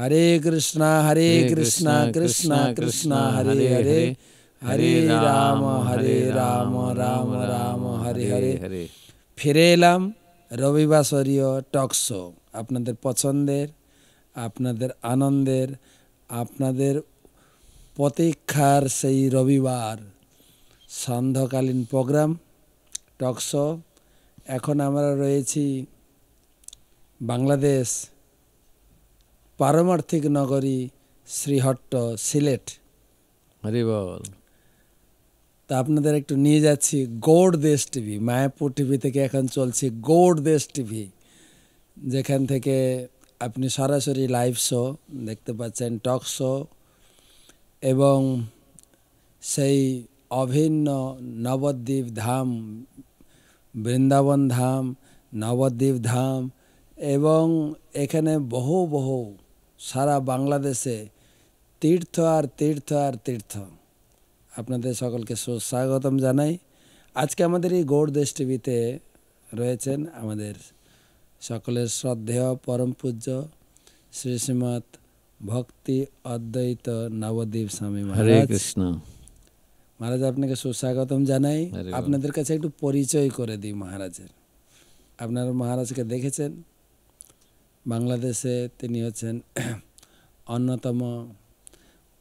হরে কৃষ্ণ হরে কৃষ্ণ কৃষ্ণ কৃষ্ণ হরে হরে হরে রাম হরে রাম রাম রাম হরে হরে হরে ফিরে এলাম রবিবাসরীয় talk show আপনাদের পছন্দের আপনাদের আনন্দের আপনাদের প্রতীক্ষার সেই রবিবার সন্ধ্যকালীন প্রোগ্রাম টক শো এখন আমরা রয়েছি বাংলাদেশ পারমার্থিক নগরী শ্রীহট্ট সিলেট আরে বল তা আপনাদের একটু নিয়ে যাচ্ছি গৌড় দেশ টিভি মায়াপুর টিভি থেকে এখন চলছে গৌড় দেশ টিভি যেখান থেকে আপনি সরাসরি লাইভ শো দেখতে পাচ্ছেন টক শো এবং সেই অভিন্ন নবদ্বীপ ধাম বৃন্দাবন ধাম নবদ্বীপ ধাম এবং এখানে বহু বহু সারা বাংলাদেশে তীর্থ আর তীর্থ আর তীর্থ আপনাদের সকলকে সুস্বাগতম জানাই আজকে আমাদের এই গৌড় দেশ টিভিতে রয়েছেন আমাদের সকলের শ্রদ্ধেয় পরম পূজ্য শ্রী শ্রীমৎ ভক্তি অদ্বৈত নবদ্বীপ স্বামী মহারাজ কৃষ্ণ মহারাজ আপনাকে সুস্বাগতম জানাই আপনাদের কাছে একটু পরিচয় করে দিই মহারাজের আপনারা মহারাজকে দেখেছেন বাংলাদেশে তিনি হচ্ছেন অন্যতম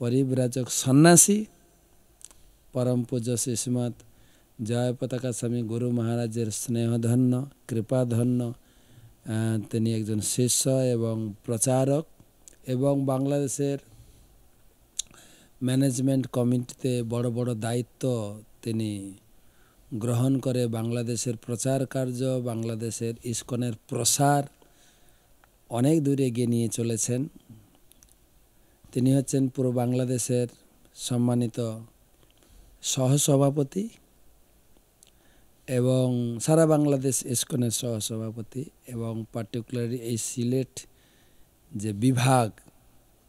পরিব্রাজক সন্ন্যাসী পরম পূজ্য শ্রীশ্রীমৎ জয় পতাকা স্বামী গুরু মহারাজের স্নেহধন্য কৃপাধন্য তিনি একজন শিষ্য এবং প্রচারক এবং বাংলাদেশের ম্যানেজমেন্ট কমিটিতে বড় বড় দায়িত্ব তিনি গ্রহণ করে বাংলাদেশের প্রচার কার্য বাংলাদেশের ইস্কনের প্রসার অনেক দূরে এগিয়ে নিয়ে চলেছেন তিনি হচ্ছেন পুরো বাংলাদেশের সম্মানিত সহসভাপতি এবং সারা বাংলাদেশ ইস্কনের সহসভাপতি এবং পার্টিকুলারলি এই সিলেট যে বিভাগ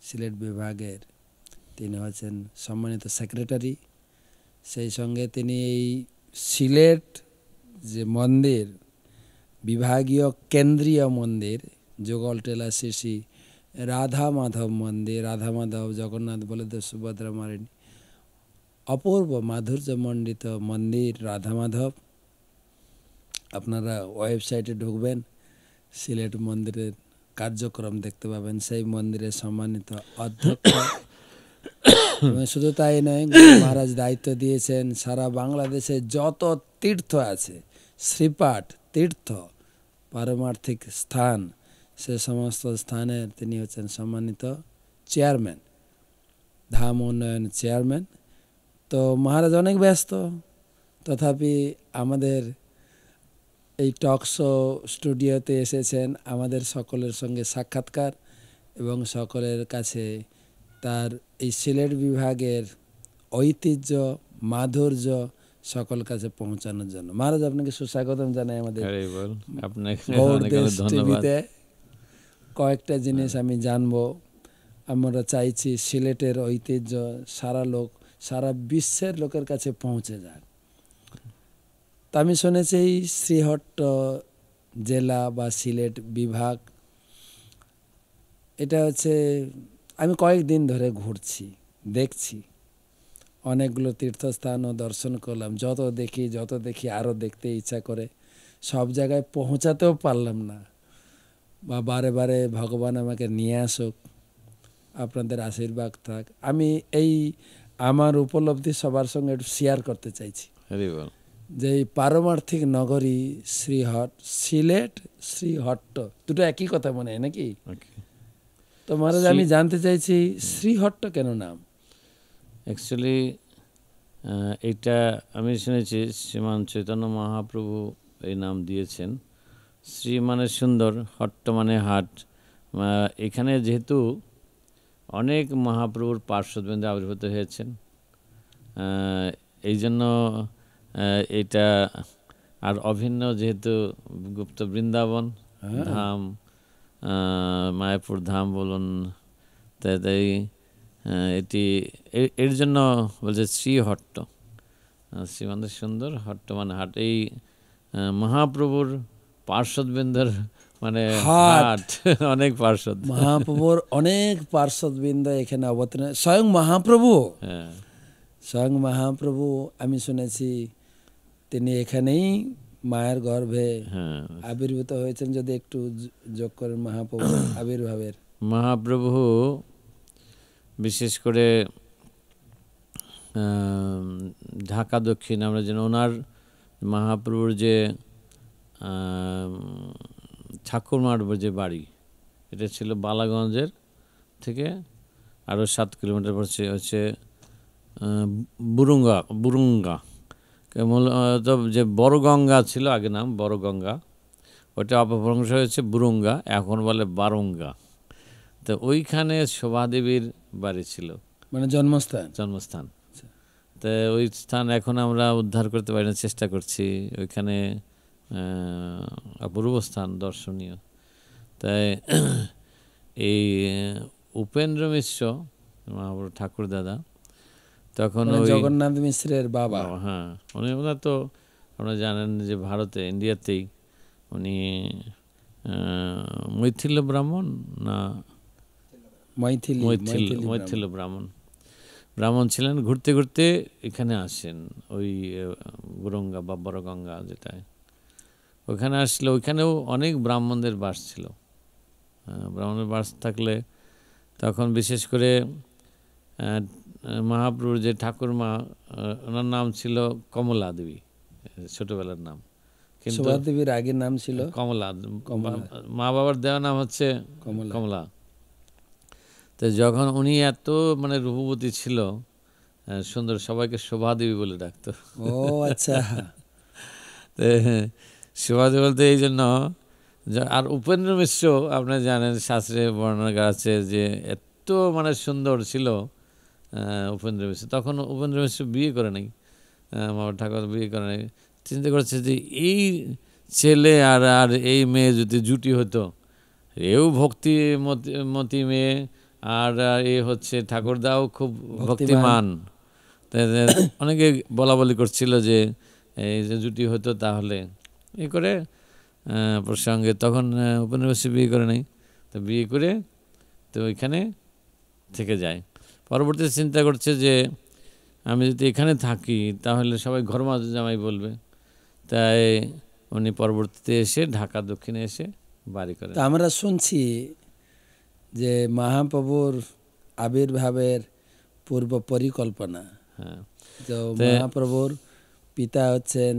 সিলেট বিভাগের তিনি হচ্ছেন সম্মানিত সেক্রেটারি সেই সঙ্গে তিনি এই সিলেট যে মন্দির বিভাগীয় কেন্দ্রীয় মন্দির টেলা শেষি রাধা মাধব মন্দির রাধা মাধব জগন্নাথ বলদেব সুভদ্রা মারিনী অপূর্ব মাধুর্যমণ্ডিত মন্দির রাধা মাধব আপনারা ওয়েবসাইটে ঢুকবেন সিলেট মন্দিরের কার্যক্রম দেখতে পাবেন সেই মন্দিরের সম্মানিত অধ্যক্ষ শুধু তাই নয় মহারাজ দায়িত্ব দিয়েছেন সারা বাংলাদেশে যত তীর্থ আছে শ্রীপাঠ তীর্থ পারমার্থিক স্থান সে সমস্ত স্থানের তিনি হচ্ছেন সম্মানিত চেয়ারম্যান ধাম উন্নয়ন চেয়ারম্যান তো মহারাজ অনেক ব্যস্ত তথাপি আমাদের এই টক শো স্টুডিওতে এসেছেন আমাদের সকলের সঙ্গে সাক্ষাৎকার এবং সকলের কাছে তার এই সিলেট বিভাগের ঐতিহ্য মাধুর্য সকল কাছে পৌঁছানোর জন্য মহারাজ আপনাকে সুস্বাগতম জানাই আমাদের আপনাকে কয়েকটা জিনিস হ্যাঁ। আমি জানবো আমরা চাইছি সিলেটের ঐতিহ্য সারা লোক সারা বিশ্বের লোকের কাছে পৌঁছে যাক তা আমি শুনেছি এই শ্রীহট্ট জেলা বা সিলেট বিভাগ এটা হচ্ছে আমি কয়েকদিন ধরে ঘুরছি দেখছি অনেকগুলো তীর্থস্থানও দর্শন করলাম যত দেখি যত দেখি আরও দেখতে ইচ্ছা করে সব জায়গায় পৌঁছাতেও পারলাম না বা বারে বারে ভগবান আমাকে নিয়ে আসুক আপনাদের আশীর্বাদ থাক আমি এই আমার উপলব্ধি সবার সঙ্গে একটু শেয়ার করতে চাইছি হ্যাঁ, যে এই পারমার্থিক নগরী শ্রীহট সিলেট শ্রীহট্ট দুটো একই কথা মনে হয় নাকি তো মহারাজ আমি জানতে চাইছি শ্রীহট্ট কেন নাম অ্যাকচুয়ালি এটা আমি শুনেছি শ্রীমান চৈতন্য মহাপ্রভু এই নাম দিয়েছেন শ্রী মানে সুন্দর হট্ট মানে হাট এখানে যেহেতু অনেক মহাপ্রভুর পার্শ্বদবৃন্দে আবির্ভূত হয়েছেন এই জন্য এটা আর অভিন্ন যেহেতু গুপ্ত বৃন্দাবন হ্যাঁ। ধাম মায়াপুর ধাম বলুন তাই এটি এর জন্য বলছে শ্রীহট্ট শ্রীমান্ত সুন্দর হট্ট মানে হাট এই মহাপ্রভুর পার্শ্বদবৃন্দের মানে হাট অনেক পার্শ্বদ মহাপ্রভুর অনেক পার্শ্বদবৃন্দ এখানে অবতীর্ণ স্বয়ং মহাপ্রভু হ্যাঁ। স্বয়ং মহাপ্রভু আমি শুনেছি তিনি এখানেই মায়ের গর্ভে হ্যাঁ। আবির্ভূত হয়েছেন যদি একটু যোগ করেন মহাপ্রভু আবির্ভাবের মহাপ্রভু বিশেষ করে ঢাকা দক্ষিণ আমরা যেন ওনার মহাপ্রভুর যে ঠাকুরমার যে বাড়ি এটা ছিল বালাগঞ্জের থেকে আরও সাত কিলোমিটার পড়ছে হচ্ছে বুরুঙ্গা বুরুঙ্গা মূলত যে বড়গঙ্গা ছিল আগে নাম বড়গঙ্গা ওটা অপভ্রংশ হয়েছে বুরুঙ্গা এখন বলে বারুঙ্গা তো ওইখানে শোভাদেবীর বাড়ি ছিল মানে জন্মস্থান জন্মস্থান আচ্ছা। তো ওই স্থান এখন আমরা উদ্ধার করতে পারি না চেষ্টা করছি ওইখানে অপূর্ব স্থান দর্শনীয় তাই এই উপেন্দ্র মিশ্র মহাপ্রভু ঠাকুর দাদা তখন মানে জগন্নাথ মিশ্রের বাবা হ্যাঁ উনি ওনার তো আপনারা জানেন যে ভারতে ইন্ডিয়াতেই উনি মৈথিল ব্রাহ্মণ না মৈথিল মৈথিল ব্রাহ্মণ ব্রাহ্মণ ছিলেন ঘুরতে ঘুরতে এখানে আসেন ওই গুরঙ্গা বা বড়গঙ্গা যেটায় ওখানে আসলে ওইখানেও অনেক ব্রাহ্মণদের বাস ছিল ব্রাহ্মণের বাস থাকলে তখন বিশেষ করে মহাপ্রভুর যে ঠাকুরমা ওনার নাম ছিল কমলা দেবী ছোটবেলার নাম দেবীর আগের নাম ছিল কমলা মা বাবার দেওয়া নাম হচ্ছে কমলা তো যখন উনি এত মানে রূপবতী ছিল সুন্দর সবাইকে শোভা দেবী বলে ডাকত ও আচ্ছা শিবাজি বলতে এই জন্য আর উপেন্দ্র মিশ্র আপনি জানেন শাস্ত্রে বর্ণনা আছে যে এত মানে সুন্দর ছিল উপেন্দ্র মিশ্র তখন উপেন্দ্র মিশ্র বিয়ে করে নাই আমার ঠাকুর বিয়ে করে নাই চিন্তা করছে যে এই ছেলে আর আর এই মেয়ে যদি জুটি হতো এও ভক্তি মতি মেয়ে আর এ হচ্ছে ঠাকুরদাও খুব ভক্তিমান অনেকে বলা বলি করছিল যে এই যে জুটি হতো তাহলে এ করে প্রসঙ্গে তখন উপনিবেশে বিয়ে করে নেই তো বিয়ে করে তো ওইখানে থেকে যায় পরবর্তী চিন্তা করছে যে আমি যদি এখানে থাকি তাহলে সবাই মাঝে জামাই বলবে তাই উনি পরবর্তীতে এসে ঢাকা দক্ষিণে এসে বাড়ি করে আমরা শুনছি যে মহাপ্রভুর আবির্ভাবের পূর্ব পরিকল্পনা হ্যাঁ তো মহাপ্রভুর পিতা হচ্ছেন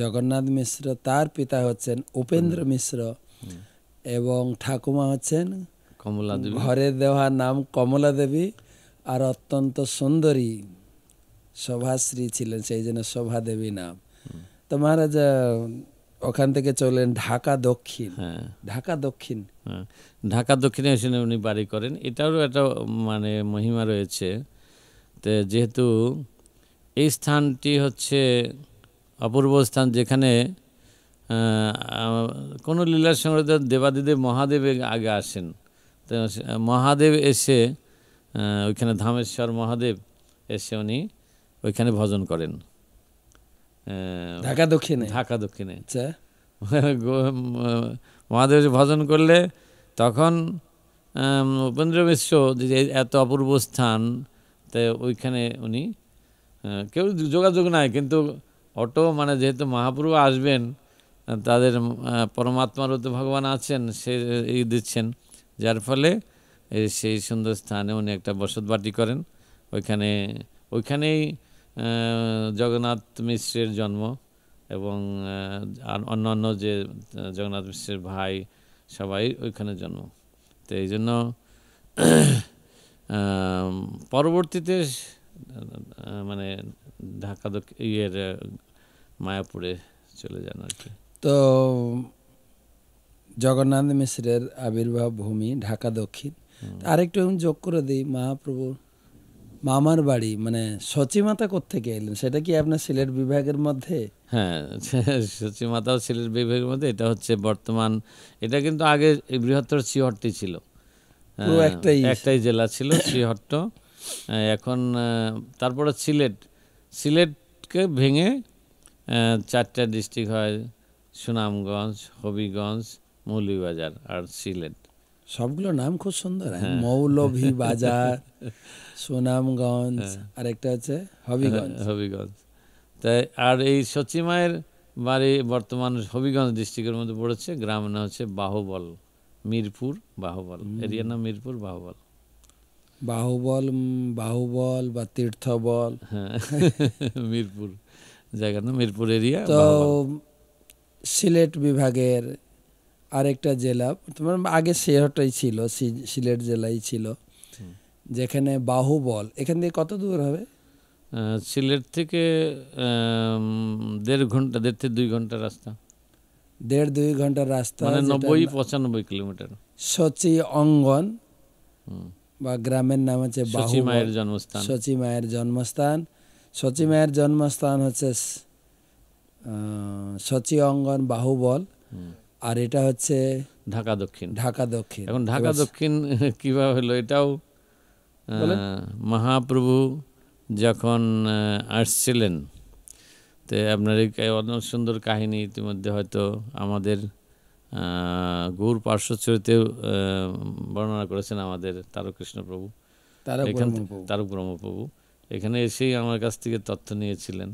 জগন্নাথ মিশ্র তার পিতা হচ্ছেন উপেন্দ্র মিশ্র এবং ঠাকুমা হচ্ছেন কমলা দেবী ঘরের দেওয়ার নাম কমলা দেবী আর অত্যন্ত সুন্দরী শোভাশ্রী ছিলেন সেই জন্য শোভা দেবী নাম তো মহারাজ ওখান থেকে চলেন ঢাকা দক্ষিণ হ্যাঁ। ঢাকা দক্ষিণ হ্যাঁ। ঢাকা দক্ষিণে এসে উনি বাড়ি করেন এটারও একটা মানে মহিমা রয়েছে যেহেতু এই স্থানটি হচ্ছে অপূর্ব স্থান যেখানে কোনো লীলার সঙ্গে দেবাদিদেব মহাদেব আগে আসেন তো মহাদেব এসে ওইখানে ধামেশ্বর মহাদেব এসে উনি ওইখানে ভজন করেন ঢাকা দক্ষিণে ঢাকা দক্ষিণে আচ্ছা। মহাদেব ভজন করলে তখন উপেন্দ্র মিশ্র যে এত অপূর্ব স্থান তাই ওইখানে উনি হ্যাঁ, কেউ যোগাযোগ নাই কিন্তু অটো মানে যেহেতু মহাপ্রভু আসবেন তাদের পরমাত্মারও তো ভগবান আছেন সে এই দিচ্ছেন যার ফলে সেই সুন্দর স্থানে উনি একটা বসতবাটি করেন ওইখানে ওইখানেই জগন্নাথ মিশ্রের জন্ম এবং অন্য অন্য যে জগন্নাথ মিশ্রের ভাই সবাই ওইখানে জন্ম তো এই জন্য পরবর্তীতে মানে ঢাকা ইয়ের মায়াপুরে চলে যান আর কি তো জগন্নাথ মিশ্রের আবির্ভাব ভূমি ঢাকা দক্ষিণ আরেকটু যোগ করে দিই মহাপ্রভু মামার বাড়ি মানে সচিমাতা কোথেকে এলেন সেটা কি আপনার সিলেট বিভাগের মধ্যে হ্যাঁ সচিমাতাও সিলেট বিভাগের মধ্যে এটা হচ্ছে বর্তমান এটা কিন্তু আগে বৃহত্তর শ্রীহট্টি ছিল হ্যাঁ, একটাই একটাই জেলা ছিল শ্রীহট্ট এখন তারপরে সিলেট সিলেটকে ভেঙে চারটা ডিস্ট্রিক্ট হয় সুনামগঞ্জ হবিগঞ্জ মৌলিবাজার আর সিলেট সবগুলো নাম খুব সুন্দর হ্যাঁ? হ্যাঁ। মৌলভী বাজার সুনামগঞ্জ হ্যাঁ। আর একটা হচ্ছে হবিগঞ্জ হবিগঞ্জ তাই আর এই সচিমায়ের বাড়ি বর্তমান হবিগঞ্জ ডিস্ট্রিক্টের মধ্যে পড়েছে গ্রামের নাম হচ্ছে বাহুবল মিরপুর বাহুবল এরিয়ার নাম মিরপুর বাহুবল বাহুবল বাহুবল বা তীর্থবল হ্যাঁ মিরপুর জায়গা না মিরপুর এরিয়া তো সিলেট বিভাগের আরেকটা জেলা তোমার আগে সেহটাই ছিল সিলেট জেলাই ছিল যেখানে বাহুবল এখান দিয়ে কত দূর হবে সিলেট থেকে দেড় ঘন্টা দেড় থেকে দুই ঘন্টা রাস্তা দেড় দুই ঘন্টার রাস্তা মানে নব্বই পঁচানব্বই কিলোমিটার সচি অঙ্গন বা গ্রামের নাম হচ্ছে শচী মায়ের জন্মস্থান শচী মায়ের জন্মস্থান শচী মায়ের জন্মস্থান হচ্ছে শচী অঙ্গন বাহুবল আর এটা হচ্ছে ঢাকা দক্ষিণ ঢাকা দক্ষিণ এখন ঢাকা দক্ষিণ কিভাবে হলো এটাও মহাপ্রভু যখন আসছিলেন তো আপনার এই অনেক সুন্দর কাহিনী ইতিমধ্যে হয়তো আমাদের গৌর পার্শ্ব চরিত্রে বর্ণনা করেছেন আমাদের তারকৃষ্ণ প্রভু তারক ব্রহ্মপ্রভু এখানে এসেই আমার কাছ থেকে তথ্য নিয়েছিলেন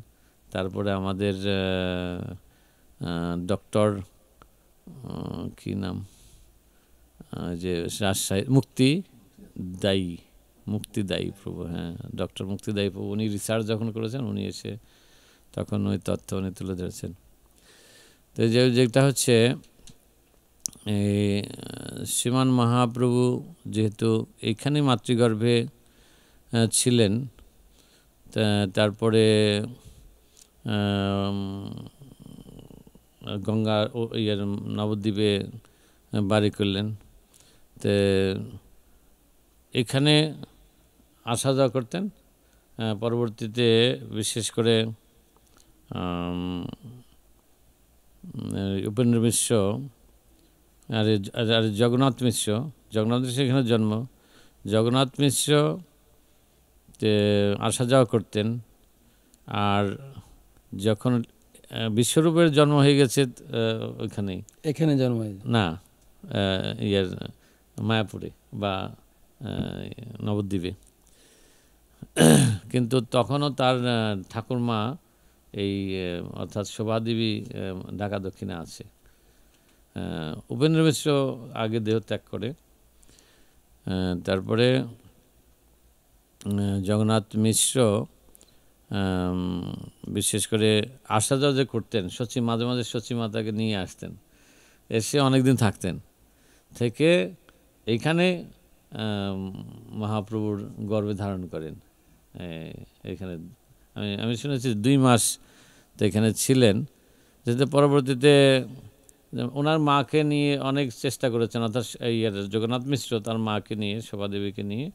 তারপরে আমাদের ডক্টর কি নাম যে রাজশাহী মুক্তি দায়ী মুক্তিদায়ী প্রভু হ্যাঁ ডক্টর মুক্তিদায়ী প্রভু উনি রিসার্চ যখন করেছেন উনি এসে তখন ওই তথ্য উনি তুলে ধরেছেন তো যেটা হচ্ছে শ্রীমান মহাপ্রভু যেহেতু এখানে মাতৃগর্ভে ছিলেন তারপরে গঙ্গা ইয়ের নবদ্বীপে বাড়ি করলেন তো এখানে আসা যাওয়া করতেন পরবর্তীতে বিশেষ করে উপেন্দ্র মিশ্র আর আর জগন্নাথ মিশ্র জগন্নাথ মিশ্র এখানে জন্ম জগন্নাথ মিশ্র আসা যাওয়া করতেন আর যখন বিশ্বরূপের জন্ম হয়ে গেছে ওইখানেই এখানে জন্ম না ইয়ার মায়াপুরে বা নবদ্বীপে কিন্তু তখনও তার ঠাকুরমা এই অর্থাৎ শোভাদেবী ঢাকা দক্ষিণে আছে উপেন্দ্র মিশ্র আগে দেহ ত্যাগ করে তারপরে জগন্নাথ মিশ্র বিশেষ করে আশা যে করতেন সচি মাঝে মাঝে সচি মাতাকে নিয়ে আসতেন এসে অনেকদিন থাকতেন থেকে এইখানে মহাপ্রভুর গর্বে ধারণ করেন এখানে আমি আমি শুনেছি দুই মাস তো এখানে ছিলেন যেতে পরবর্তীতে ওনার মাকে নিয়ে অনেক চেষ্টা করেছেন অর্থাৎ ইয়ার জগন্নাথ মিশ্র তার মাকে নিয়ে শোভাদেবীকে নিয়ে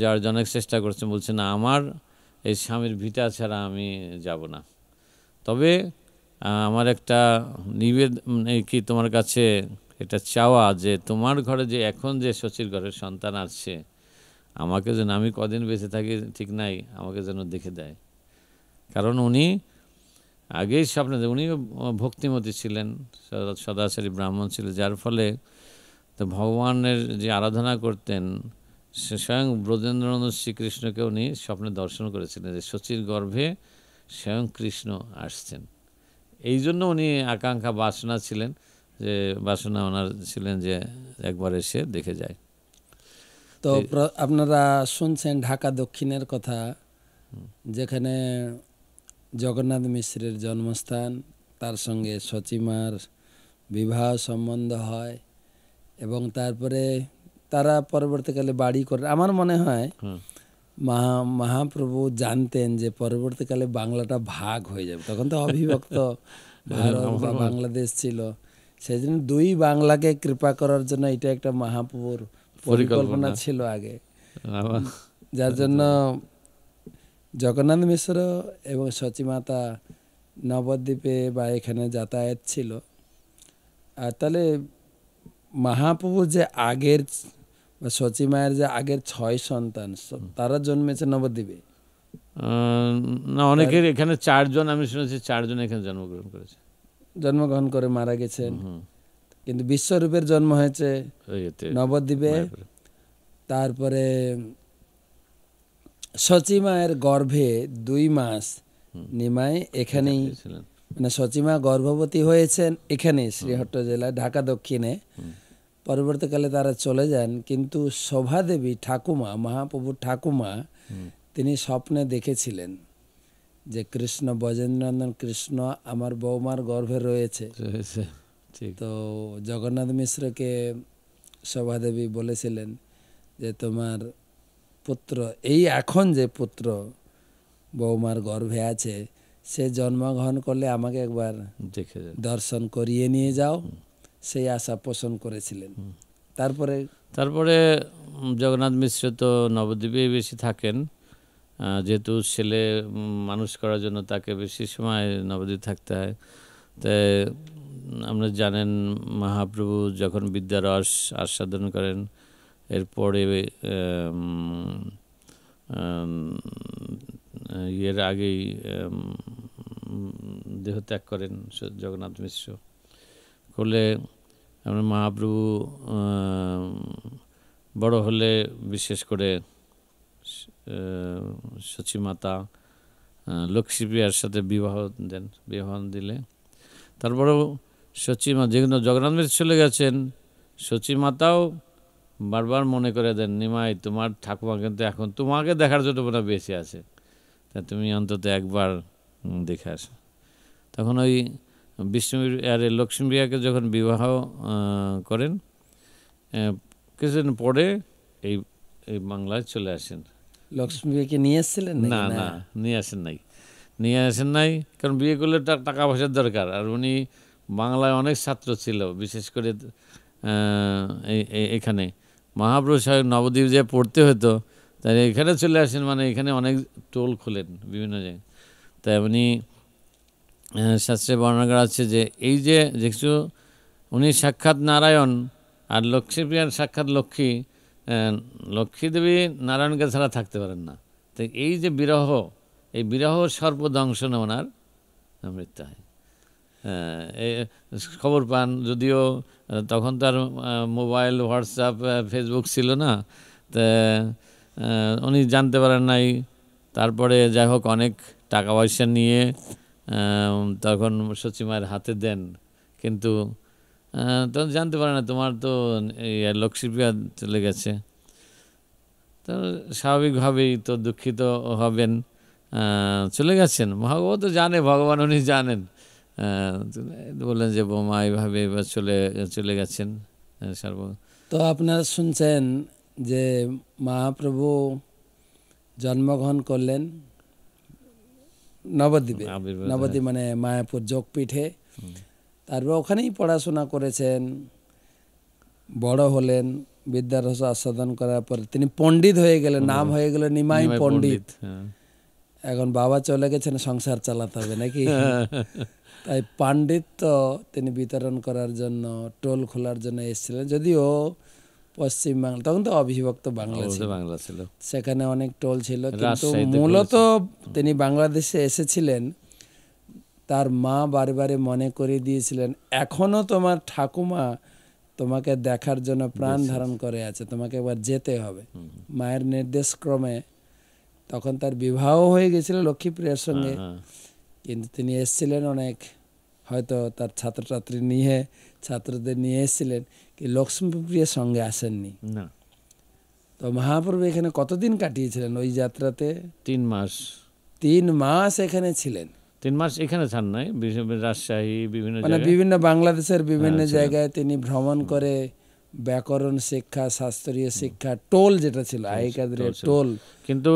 যাওয়ার জন্য অনেক চেষ্টা করেছেন বলছে না আমার এই স্বামীর ভিটা ছাড়া আমি যাব না তবে আমার একটা নিবেদ মানে কি তোমার কাছে এটা চাওয়া যে তোমার ঘরে যে এখন যে শচীর ঘরের সন্তান আসছে আমাকে যেন আমি কদিন বেঁচে থাকি ঠিক নাই আমাকে যেন দেখে দেয় কারণ উনি আগেই স্বপ্ন উনি ভক্তিমতী ছিলেন সদাচারী ব্রাহ্মণ ছিলেন যার ফলে তো ভগবানের যে আরাধনা করতেন সে স্বয়ং ব্রজেন্দ্রনাথ শ্রীকৃষ্ণকে উনি স্বপ্নে দর্শন করেছিলেন যে শচীর গর্ভে স্বয়ং কৃষ্ণ আসছেন এই জন্য উনি আকাঙ্ক্ষা বাসনা ছিলেন যে বাসনা ওনার ছিলেন যে একবার এসে দেখে যায় তো আপনারা শুনছেন ঢাকা দক্ষিণের কথা যেখানে জগন্নাথ মিশ্রের জন্মস্থান তার সঙ্গে সচিমার বিবাহ সম্বন্ধ হয় এবং তারপরে তারা পরবর্তীকালে বাড়ি করে আমার মনে হয় মহা মহাপ্রভু জানতেন যে পরবর্তীকালে বাংলাটা ভাগ হয়ে যাবে তখন তো অবিভক্ত হ্যাঁ, ভারত বা বাংলাদেশ ছিল সেই জন্য দুই বাংলাকে কৃপা করার জন্য এটা একটা মহাপ্রভুর পরিকল্পনা ছিল আগে যার জন্য জগন্নাথ মিশ্র এবং সচিমাতা নবদ্বীপে বা এখানে যাতায়াত ছিল আর তাহলে মহাপ্রভুর যে আগের মায়ের যে আগের ছয় সন্তান তারা জন্মেছে নবদ্বীপে না অনেকের এখানে চারজন আমি শুনেছি চারজন এখানে জন্মগ্রহণ করেছে জন্মগ্রহণ করে মারা গেছেন কিন্তু বিশ্বরূপের জন্ম হয়েছে নবদ্বীপে তারপরে মায়ের গর্ভে দুই মাস নিমায় এখানেই মানে সচিমা গর্ভবতী হয়েছেন এখানে শ্রীহট্ট জেলায় ঢাকা দক্ষিণে পরবর্তীকালে তারা চলে যান কিন্তু শোভাদেবী ঠাকুমা মহাপ্রভুর ঠাকুমা তিনি স্বপ্নে দেখেছিলেন যে কৃষ্ণ বজেন্দ্রনন্দন কৃষ্ণ আমার বৌমার গর্ভে রয়েছে তো জগন্নাথ মিশ্রকে শোভাদেবী বলেছিলেন যে তোমার পুত্র এই এখন যে পুত্র বৌমার গর্ভে আছে সে জন্মগ্রহণ করলে আমাকে একবার দেখে দর্শন করিয়ে নিয়ে যাও সেই আশা পোষণ করেছিলেন তারপরে তারপরে জগন্নাথ মিশ্র তো নবদ্বীপেই বেশি থাকেন যেহেতু ছেলে মানুষ করার জন্য তাকে বেশি সময় নবদ্বীপ থাকতে হয় তাই আমরা জানেন মহাপ্রভু যখন বিদ্যারস আস্বাদন করেন এরপরে এর আগেই দেহত্যাগ করেন জগন্নাথ মিশ্র করলে আমরা মহাপ্রভু বড় হলে বিশেষ করে সচিমাতা লক্ষ্মীপ্রিয়ার সাথে বিবাহ দেন বিবাহ দিলে তারপরেও সচিমা যেগুলো জগন্নাথ মিশ্র চলে গেছেন সচিমাতাও বারবার মনে করে দেন নিমাই তোমার ঠাকুমা কিন্তু এখন তোমাকে দেখার জন্য মনে বেশি আছে তা তুমি অন্তত একবার দেখে আসো তখন ওই বিষ্ণু আর লক্ষ্মী প্রিয়াকে যখন বিবাহ করেন কিছুদিন পরে এই এই বাংলায় চলে আসেন লক্ষ্মী বিয়েকে নিয়ে এসেছিলেন না না নিয়ে আসেন নাই নিয়ে আসেন নাই কারণ বিয়ে করলে টাকা পয়সার দরকার আর উনি বাংলায় অনেক ছাত্র ছিল বিশেষ করে এখানে মহাপ্রসাদ নবদ্বীপ যে পড়তে হতো তাই এখানে চলে আসেন মানে এখানে অনেক টোল খোলেন বিভিন্ন জায়গায় তাই উনি শাস্ত্রে বর্ণনা করা আছে যে এই যে কিছু উনি সাক্ষাৎ নারায়ণ আর লক্ষ্মীপ্রিয়ার সাক্ষাৎ লক্ষ্মী লক্ষ্মী দেবী নারায়ণকে ছাড়া থাকতে পারেন না তো এই যে বিরহ এই বিরহ সর্বদংশনে ওনার মৃত্যু হয় খবর পান যদিও তখন তার মোবাইল হোয়াটসঅ্যাপ ফেসবুক ছিল না তা উনি জানতে পারেন নাই তারপরে যাই হোক অনেক টাকা পয়সা নিয়ে তখন সচিমায়ের হাতে দেন কিন্তু তখন জানতে পারে না তোমার তো লক্ষ্মীপ্রিয়া চলে গেছে তো স্বাভাবিকভাবেই তো দুঃখিত হবেন চলে গেছেন ভগবত তো জানে ভগবান উনি জানেন বললেন যে বোমা এইভাবে এবার চলে চলে গেছেন সর্ব তো আপনারা শুনছেন যে মহাপ্রভু জন্মগ্রহণ করলেন নবদ্বীপে নবদ্বীপ হ্যাঁ। মানে মায়াপুর যোগপীঠে তারপর ওখানেই পড়াশোনা করেছেন বড় হলেন বিদ্যারস আস্বাদন করার পর তিনি পণ্ডিত হয়ে গেলেন নাম হয়ে গেল নিমাই পণ্ডিত হ্যাঁ। এখন বাবা চলে গেছেন সংসার চালাতে হবে নাকি তাই পাণ্ডিত্য তিনি বিতরণ করার জন্য টোল খোলার জন্য এসেছিলেন যদিও পশ্চিম বাংলা তখন তো অবিভক্ত বাংলা ছিল বাংলা ছিল সেখানে অনেক টোল ছিল কিন্তু মূলত তিনি বাংলাদেশে এসেছিলেন তার মা বারে মনে করে দিয়েছিলেন এখনও তোমার ঠাকুমা তোমাকে দেখার জন্য প্রাণ ধারণ করে আছে তোমাকে একবার যেতে হবে মায়ের নির্দেশ ক্রমে তখন তার বিবাহ হয়ে গেছিল লক্ষ্মীপ্রিয়ার সঙ্গে হ্যাঁ, হ্যাঁ। কিন্তু তিনি এসেছিলেন অনেক হয়তো তার ছাত্রছাত্রী নিয়ে ছাত্রদের নিয়ে এসেছিলেন কি লক্ষ্মীপ্রিয়ের সঙ্গে আসেননি না তো মহাপ্রভু এখানে কতদিন কাটিয়েছিলেন ওই যাত্রাতে তিন মাস তিন মাস এখানে ছিলেন তিন মাস এখানে থান নাই রাজশাহী বিভিন্ন মানে বিভিন্ন বাংলাদেশের বিভিন্ন হ্যাঁ, জায়গায় তিনি ভ্রমণ করে ব্যাকরণ শিক্ষা শাস্ত্রীয় শিক্ষা টোল যেটা ছিল আগেকার টোল কিন্তু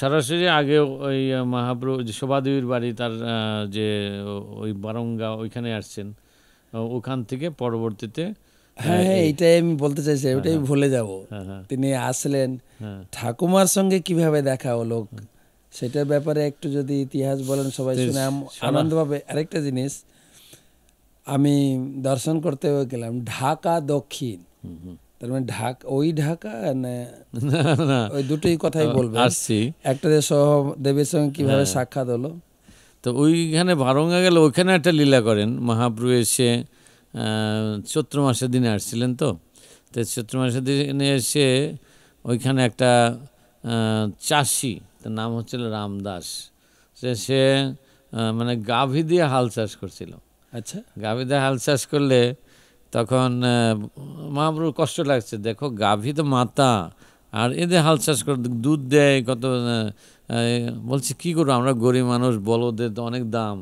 সরাসরি আগে ওই মহাপ্রভু শোভাদেবীর বাড়ি তার যে ওই বারঙ্গা ওইখানে আসছেন ওখান থেকে পরবর্তীতে হ্যাঁ হ্যাঁ এইটাই আমি বলতে চাইছি হ্যাঁ, ওটাই হ্যাঁ। ভুলে যাব হ্যাঁ, তিনি আসলেন ঠাকুমার সঙ্গে কিভাবে দেখা হলো সেটার ব্যাপারে একটু যদি ইতিহাস বলেন সবাই শুনে আনন্দ পাবে আরেকটা জিনিস আমি দর্শন করতে গেলাম ঢাকা দক্ষিণ তার মানে ঢাকা ওই ঢাকা না ওই দুটোই কথাই বলবো আসছি একটা সহ দেবের সঙ্গে কীভাবে হ্যাঁ। সাক্ষাৎ হলো তো ওইখানে ভারঙ্গা গেলে ওইখানে একটা লীলা করেন মহাপ্রু এসে চৈত্র মাসের দিনে আসছিলেন তো তো চৈত্র মাসের দিনে এসে ওইখানে একটা চাষি তার নাম হচ্ছিল রামদাস সে সে মানে গাভী দিয়ে হাল চাষ করছিল আচ্ছা গাভী দিয়ে হাল চাষ করলে তখন মামরুর কষ্ট লাগছে দেখো গাভী তো মাতা আর এদের হাল চাষ করে দুধ দেয় কত বলছি কি করবো আমরা গরিব মানুষ বলদের তো অনেক দাম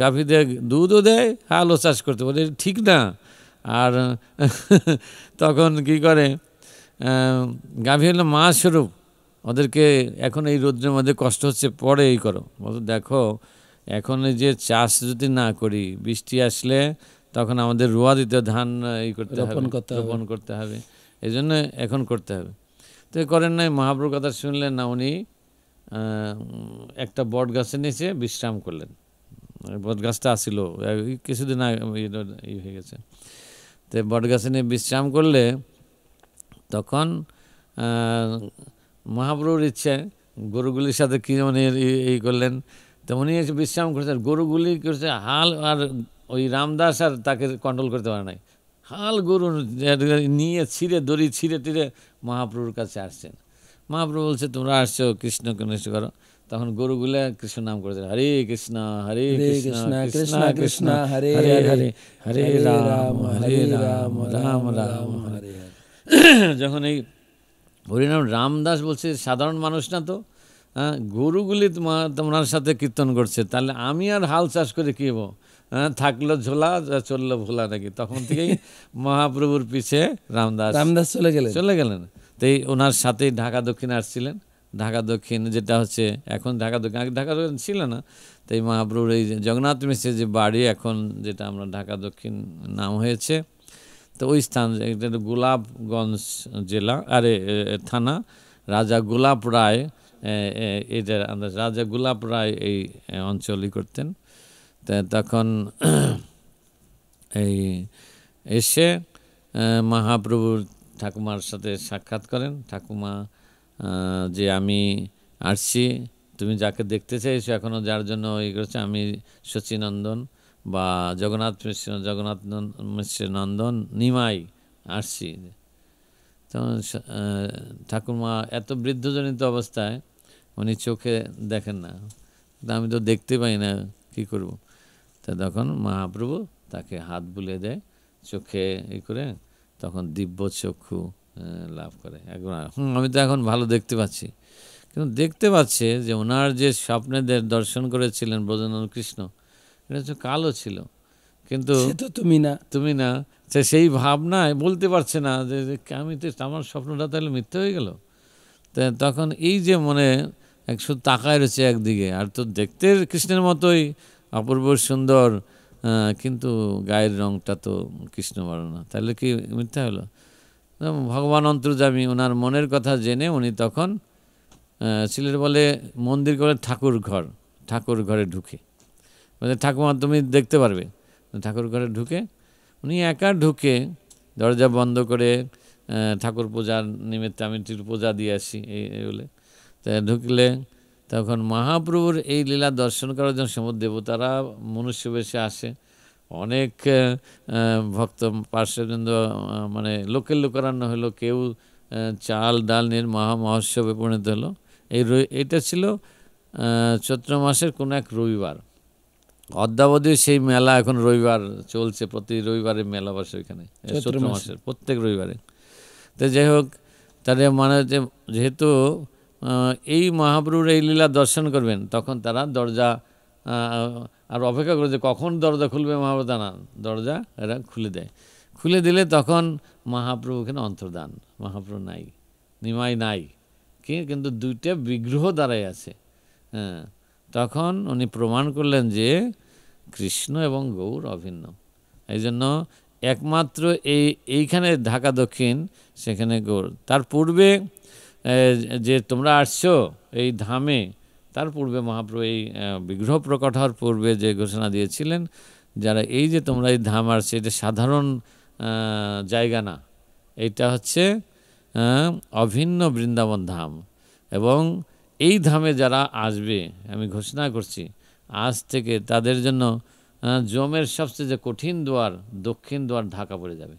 গাভীদের দুধও দেয় হালও চাষ করতে বলে ঠিক না আর তখন কি করে গাভী হলো মা স্বরূপ ওদেরকে এখন এই রোদ্রের মধ্যে কষ্ট হচ্ছে পরে এই করো বলতো দেখো এখন যে চাষ যদি না করি বৃষ্টি আসলে তখন আমাদের রোয়া দিতে ধান ই করতে হবে রোপণ করতে হবে এই জন্য এখন করতে হবে তো করেন নাই মহাপ্রভুর কথা শুনলেন না উনি একটা বট গাছের নিচে বিশ্রাম করলেন বট গাছটা আসিল কিছুদিন ই হয়ে গেছে তো বট গাছে নিয়ে বিশ্রাম করলে তখন মহাপ্রভুর ইচ্ছে গরুগুলির সাথে কী মানে এই করলেন তো উনি বিশ্রাম করছেন গরুগুলি করছে হাল আর ওই রামদাস আর তাকে কন্ট্রোল করতে পারে নাই হাল গরু নিয়ে ছিঁড়ে দড়ি ছিঁড়ে টিড়ে মহাপ্রভুর কাছে আসছেন মহাপ্রভু বলছে তোমরা আসছো কৃষ্ণ কৃষ্ণ করো তখন গরুগুলা কৃষ্ণ নাম করে হরে কৃষ্ণ হরে কৃষ্ণ কৃষ্ণ কৃষ্ণ হরে হরে হরে রাম হরে রাম রাম রাম হরে যখন এই হরিনাম রামদাস বলছে সাধারণ মানুষ না তো হ্যাঁ গরুগুলি তোমার সাথে কীর্তন করছে তাহলে আমি আর হাল চাষ করে কী হবো হ্যাঁ, থাকলো ঝোলা চললো ভোলা নাকি তখন থেকেই মহাপ্রভুর পিছে রামদাস রামদাস চলে গেলেন চলে গেলেন তো এই ওনার সাথেই ঢাকা দক্ষিণ আসছিলেন ঢাকা দক্ষিণ যেটা হচ্ছে এখন ঢাকা দক্ষিণ আগে ঢাকা দক্ষিণ ছিল না তাই মহাপ্রভুর এই জগন্নাথ মিশ্রের যে বাড়ি এখন যেটা আমরা ঢাকা দক্ষিণ নাম হয়েছে তো ওই স্থান গোলাপগঞ্জ জেলা আরে থানা রাজা গোলাপ রায় এটা রাজা গোলাপ রায় এই অঞ্চলই করতেন তা তখন এই এসে মহাপ্রভুর ঠাকুমার সাথে সাক্ষাৎ করেন ঠাকুমা যে আমি আসছি তুমি যাকে দেখতে চাইছো এখনও যার জন্য ইয়ে করেছে আমি শচীনন্দন বা জগন্নাথ মিশ্র জগন্নাথ মিশ্র নন্দন নিমাই আসছি তখন ঠাকুরমা এত বৃদ্ধজনিত অবস্থায় উনি চোখে দেখেন না আমি তো দেখতে পাই না কী করবো তা তখন মহাপ্রভু তাকে হাত বুলে দেয় চোখে এ করে তখন দিব্য চক্ষু লাভ করে একবার হুম আমি তো এখন ভালো দেখতে পাচ্ছি কিন্তু দেখতে পাচ্ছে যে ওনার যে স্বপ্নেদের দর্শন করেছিলেন ব্রজনন কৃষ্ণ এটা হচ্ছে কালো ছিল কিন্তু তুমি না তুমি না সে সেই ভাবনায় বলতে পারছে না যে আমি তো আমার স্বপ্নটা তাহলে মিথ্যে হয়ে গেল তা তখন এই যে মনে একশো তাকায় রয়েছে একদিকে আর তো দেখতে কৃষ্ণের মতোই অপূর্ব সুন্দর কিন্তু গায়ের রঙটা তো কৃষ্ণবর্ণ তাহলে কি মিথ্যা হলো ভগবান অন্তর্জামী ওনার মনের কথা জেনে উনি তখন ছেলের বলে মন্দির করে ঠাকুর ঘর ঠাকুর ঘরে ঢুকে বলে ঠাকুমা তুমি দেখতে পারবে ঠাকুর ঘরে ঢুকে উনি একা ঢুকে দরজা বন্ধ করে ঠাকুর পূজার নিমিত্তে আমি পূজা দিয়ে আসি এই বলে তা ঢুকলে তখন মহাপ্রভুর এই লীলা দর্শন করার জন্য সমুদ্র দেবতারা মনুষ্যবেশে আসে অনেক ভক্ত পার্শ্ববৃন্দ মানে লোকের লোকারান্য হলো কেউ চাল ডাল নিয়ে মহা মহোৎসবে পরিণত হলো এই এটা ছিল চৈত্র মাসের কোনো এক রবিবার অদ্যাবধি সেই মেলা এখন রবিবার চলছে প্রতি রবিবারে মেলা বসে ওইখানে চৈত্র মাসের প্রত্যেক রবিবারে তো যাই হোক তাহলে মানে যেহেতু এই মহাপ্রভুর এই লীলা দর্শন করবেন তখন তারা দরজা আর অপেক্ষা করে যে কখন দরজা খুলবে মহাপ্রভু না দরজা এরা খুলে দেয় খুলে দিলে তখন মহাপ্রভু এখানে অন্তর্দান মহাপ্রভু নাই নিমাই নাই কি কিন্তু দুইটা বিগ্রহ দ্বারাই আছে হ্যাঁ তখন উনি প্রমাণ করলেন যে কৃষ্ণ এবং গৌর অভিন্ন এই জন্য একমাত্র এই এইখানে ঢাকা দক্ষিণ সেখানে গৌর তার পূর্বে যে তোমরা আসছো এই ধামে তার পূর্বে মহাপ্রভু এই বিগ্রহ প্রকট হওয়ার পূর্বে যে ঘোষণা দিয়েছিলেন যারা এই যে তোমরা এই ধাম আসছে এটা সাধারণ জায়গা না এটা হচ্ছে অভিন্ন বৃন্দাবন ধাম এবং এই ধামে যারা আসবে আমি ঘোষণা করছি আজ থেকে তাদের জন্য জমের সবচেয়ে যে কঠিন দুয়ার দক্ষিণ দুয়ার ঢাকা পড়ে যাবে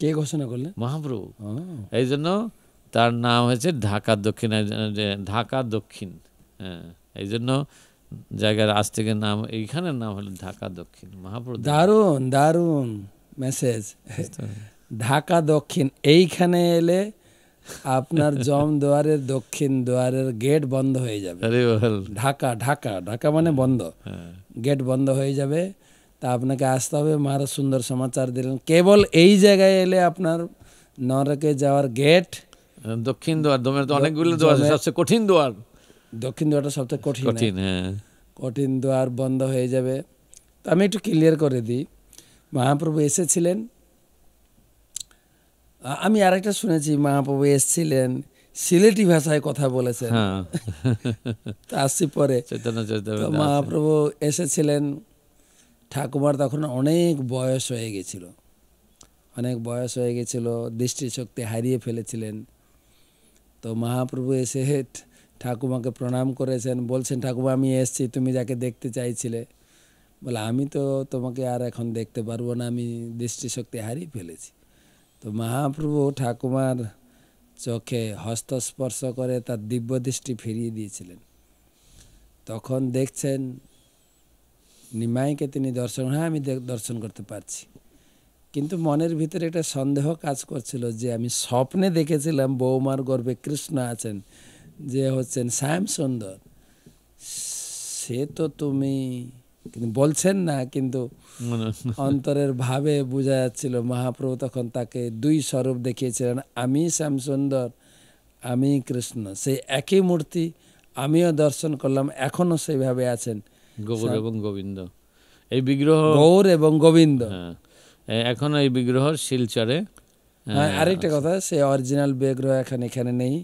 কে ঘোষণা করলে মহাপ্রভু এই জন্য তার নাম হয়েছে ঢাকা দক্ষিণ ঢাকা দক্ষিণ হ্যাঁ এই জন্য জায়গার আজ থেকে নাম এইখানের নাম হলো ঢাকা দক্ষিণ মহাপুর দারুণ দারুণ মেসেজ ঢাকা দক্ষিণ এইখানে এলে আপনার জম দুয়ারের দক্ষিণ দুয়ারের গেট বন্ধ হয়ে যাবে ঢাকা ঢাকা ঢাকা মানে হ্যাঁ, বন্ধ গেট হ্যাঁ। বন্ধ হয়ে যাবে তা আপনাকে আসতে হবে মহারাজ সুন্দর সমাচার দিলেন কেবল এই জায়গায় এলে আপনার নরকে যাওয়ার গেট দক্ষিণ দোয়ার দমের তো অনেকগুলো দোয়ার সবচেয়ে কঠিন দোয়ার দক্ষিণ দোয়ারটা সবচেয়ে কঠিন কঠিন হ্যাঁ কঠিন দোয়ার বন্ধ হয়ে যাবে তো আমি একটু ক্লিয়ার করে দিই মহাপ্রভু এসেছিলেন আমি আর একটা শুনেছি মহাপ্রভু এসেছিলেন সিলেটি ভাষায় কথা বলেছে হ্যাঁ। আসছি পরে মহাপ্রভু এসেছিলেন ঠাকুমার তখন অনেক বয়স হয়ে গেছিল অনেক বয়স হয়ে গেছিল দৃষ্টিশক্তি হারিয়ে ফেলেছিলেন তো মহাপ্রভু এসে ঠাকুমাকে প্রণাম করেছেন বলছেন ঠাকুমা আমি এসছি তুমি যাকে দেখতে চাইছিলে বলে আমি তো তোমাকে আর এখন দেখতে পারবো না আমি দৃষ্টিশক্তি হারিয়ে ফেলেছি তো মহাপ্রভু ঠাকুমার চোখে হস্তস্পর্শ করে তার দিব্য দৃষ্টি ফিরিয়ে দিয়েছিলেন তখন দেখছেন নিমাইকে তিনি দর্শন হ্যাঁ আমি দর্শন করতে পারছি কিন্তু মনের ভিতরে একটা সন্দেহ কাজ করছিল যে আমি স্বপ্নে দেখেছিলাম বৌমার গর্ভে কৃষ্ণ আছেন যে হচ্ছেন শ্যাম সুন্দর সে তো তুমি কিন্তু বলছেন না কিন্তু অন্তরের ভাবে বোঝা যাচ্ছিল মহাপ্রভু তখন তাকে দুই স্বরূপ দেখিয়েছিলেন আমি শ্যাম সুন্দর আমি কৃষ্ণ সেই একই মূর্তি আমিও দর্শন করলাম এখনো সেইভাবে আছেন গৌর এবং গোবিন্দ এই বিগ্রহ গৌর এবং গোবিন্দ হ্যাঁ এখন এই বিগ্রহ শিলচরে হ্যাঁ, আরেকটা কথা সে অরিজিনাল বিগ্রহ এখন এখানে নেই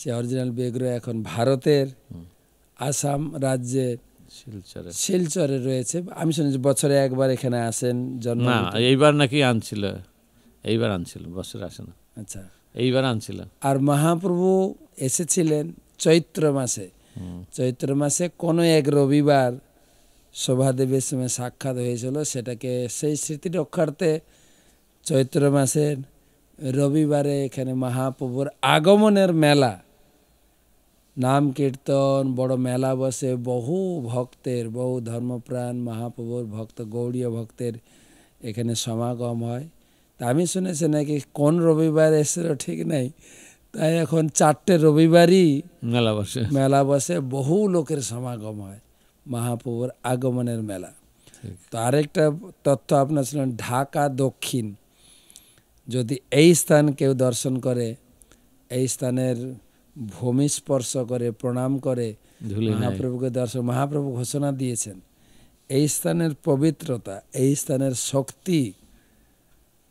সে অরিজিনাল বিগ্রহ এখন ভারতের আসাম রাজ্যে শিলচরে শিলচরে রয়েছে আমি শুনেছি বছরে একবার এখানে আসেন জন্ম না এইবার নাকি আনছিল এইবার আনছিল বছরে আসে না আচ্ছা এইবার আনছিল আর মহাপ্রভু এসেছিলেন চৈত্র মাসে চৈত্র মাসে কোনো এক রবিবার শোভাদেবীর সঙ্গে সাক্ষাৎ হয়েছিল সেটাকে সেই স্মৃতি রক্ষার্থে চৈত্র মাসের রবিবারে এখানে মহাপ্রভুর আগমনের মেলা নাম কীর্তন বড় মেলা বসে বহু ভক্তের বহু ধর্মপ্রাণ মহাপ্রভুর ভক্ত গৌড়ীয় ভক্তের এখানে সমাগম হয় তা আমি শুনেছি নাকি কোন রবিবার এসেছিল ঠিক নাই তাই এখন চারটে রবিবারই মেলা বসে মেলা বসে বহু লোকের সমাগম হয় মহাপ্রভুর আগমনের মেলা তো আরেকটা তথ্য আপনার ছিলেন ঢাকা দক্ষিণ যদি এই স্থান কেউ দর্শন করে এই স্থানের ভূমি স্পর্শ করে প্রণাম করে মহাপ্রভুকে দর্শন মহাপ্রভু ঘোষণা দিয়েছেন এই স্থানের পবিত্রতা এই স্থানের শক্তি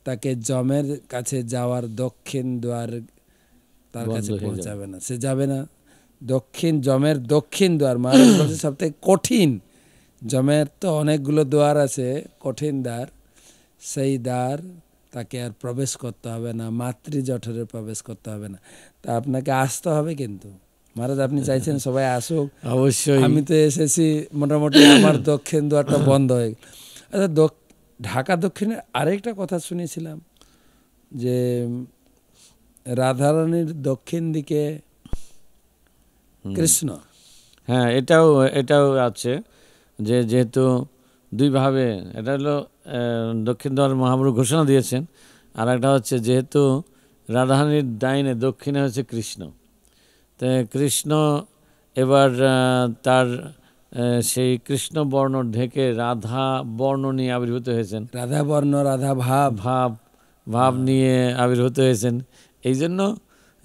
তাকে জমের কাছে যাওয়ার দক্ষিণ দ্বার তার কাছে পৌঁছাবে না সে যাবে না দক্ষিণ জমের দক্ষিণ দ্বার মহারাজ বলছে সবথেকে কঠিন জমের তো অনেকগুলো দ্বার আছে কঠিন দ্বার সেই দ্বার তাকে আর প্রবেশ করতে হবে না মাতৃ জঠরে প্রবেশ করতে হবে না তা আপনাকে আসতে হবে কিন্তু মহারাজ আপনি চাইছেন সবাই আসুক অবশ্যই আমি তো এসেছি মোটামুটি আমার দক্ষিণ দুয়ারটা বন্ধ হয়ে গেল আচ্ছা ঢাকা দক্ষিণের আরেকটা কথা শুনেছিলাম যে রাধারানীর দক্ষিণ দিকে কৃষ্ণ হ্যাঁ এটাও এটাও আছে যে যেহেতু দুইভাবে এটা হলো দক্ষিণ দ্বার মহাপ্রভু ঘোষণা দিয়েছেন আর একটা হচ্ছে যেহেতু রাধাহানির ডাইনে দক্ষিণে হচ্ছে কৃষ্ণ তো কৃষ্ণ এবার তার সেই কৃষ্ণ বর্ণ ঢেকে রাধা বর্ণ নিয়ে আবির্ভূত হয়েছেন রাধা বর্ণ রাধা ভাব ভাব ভাব হ্যাঁ। নিয়ে আবির্ভূত হয়েছেন এই জন্য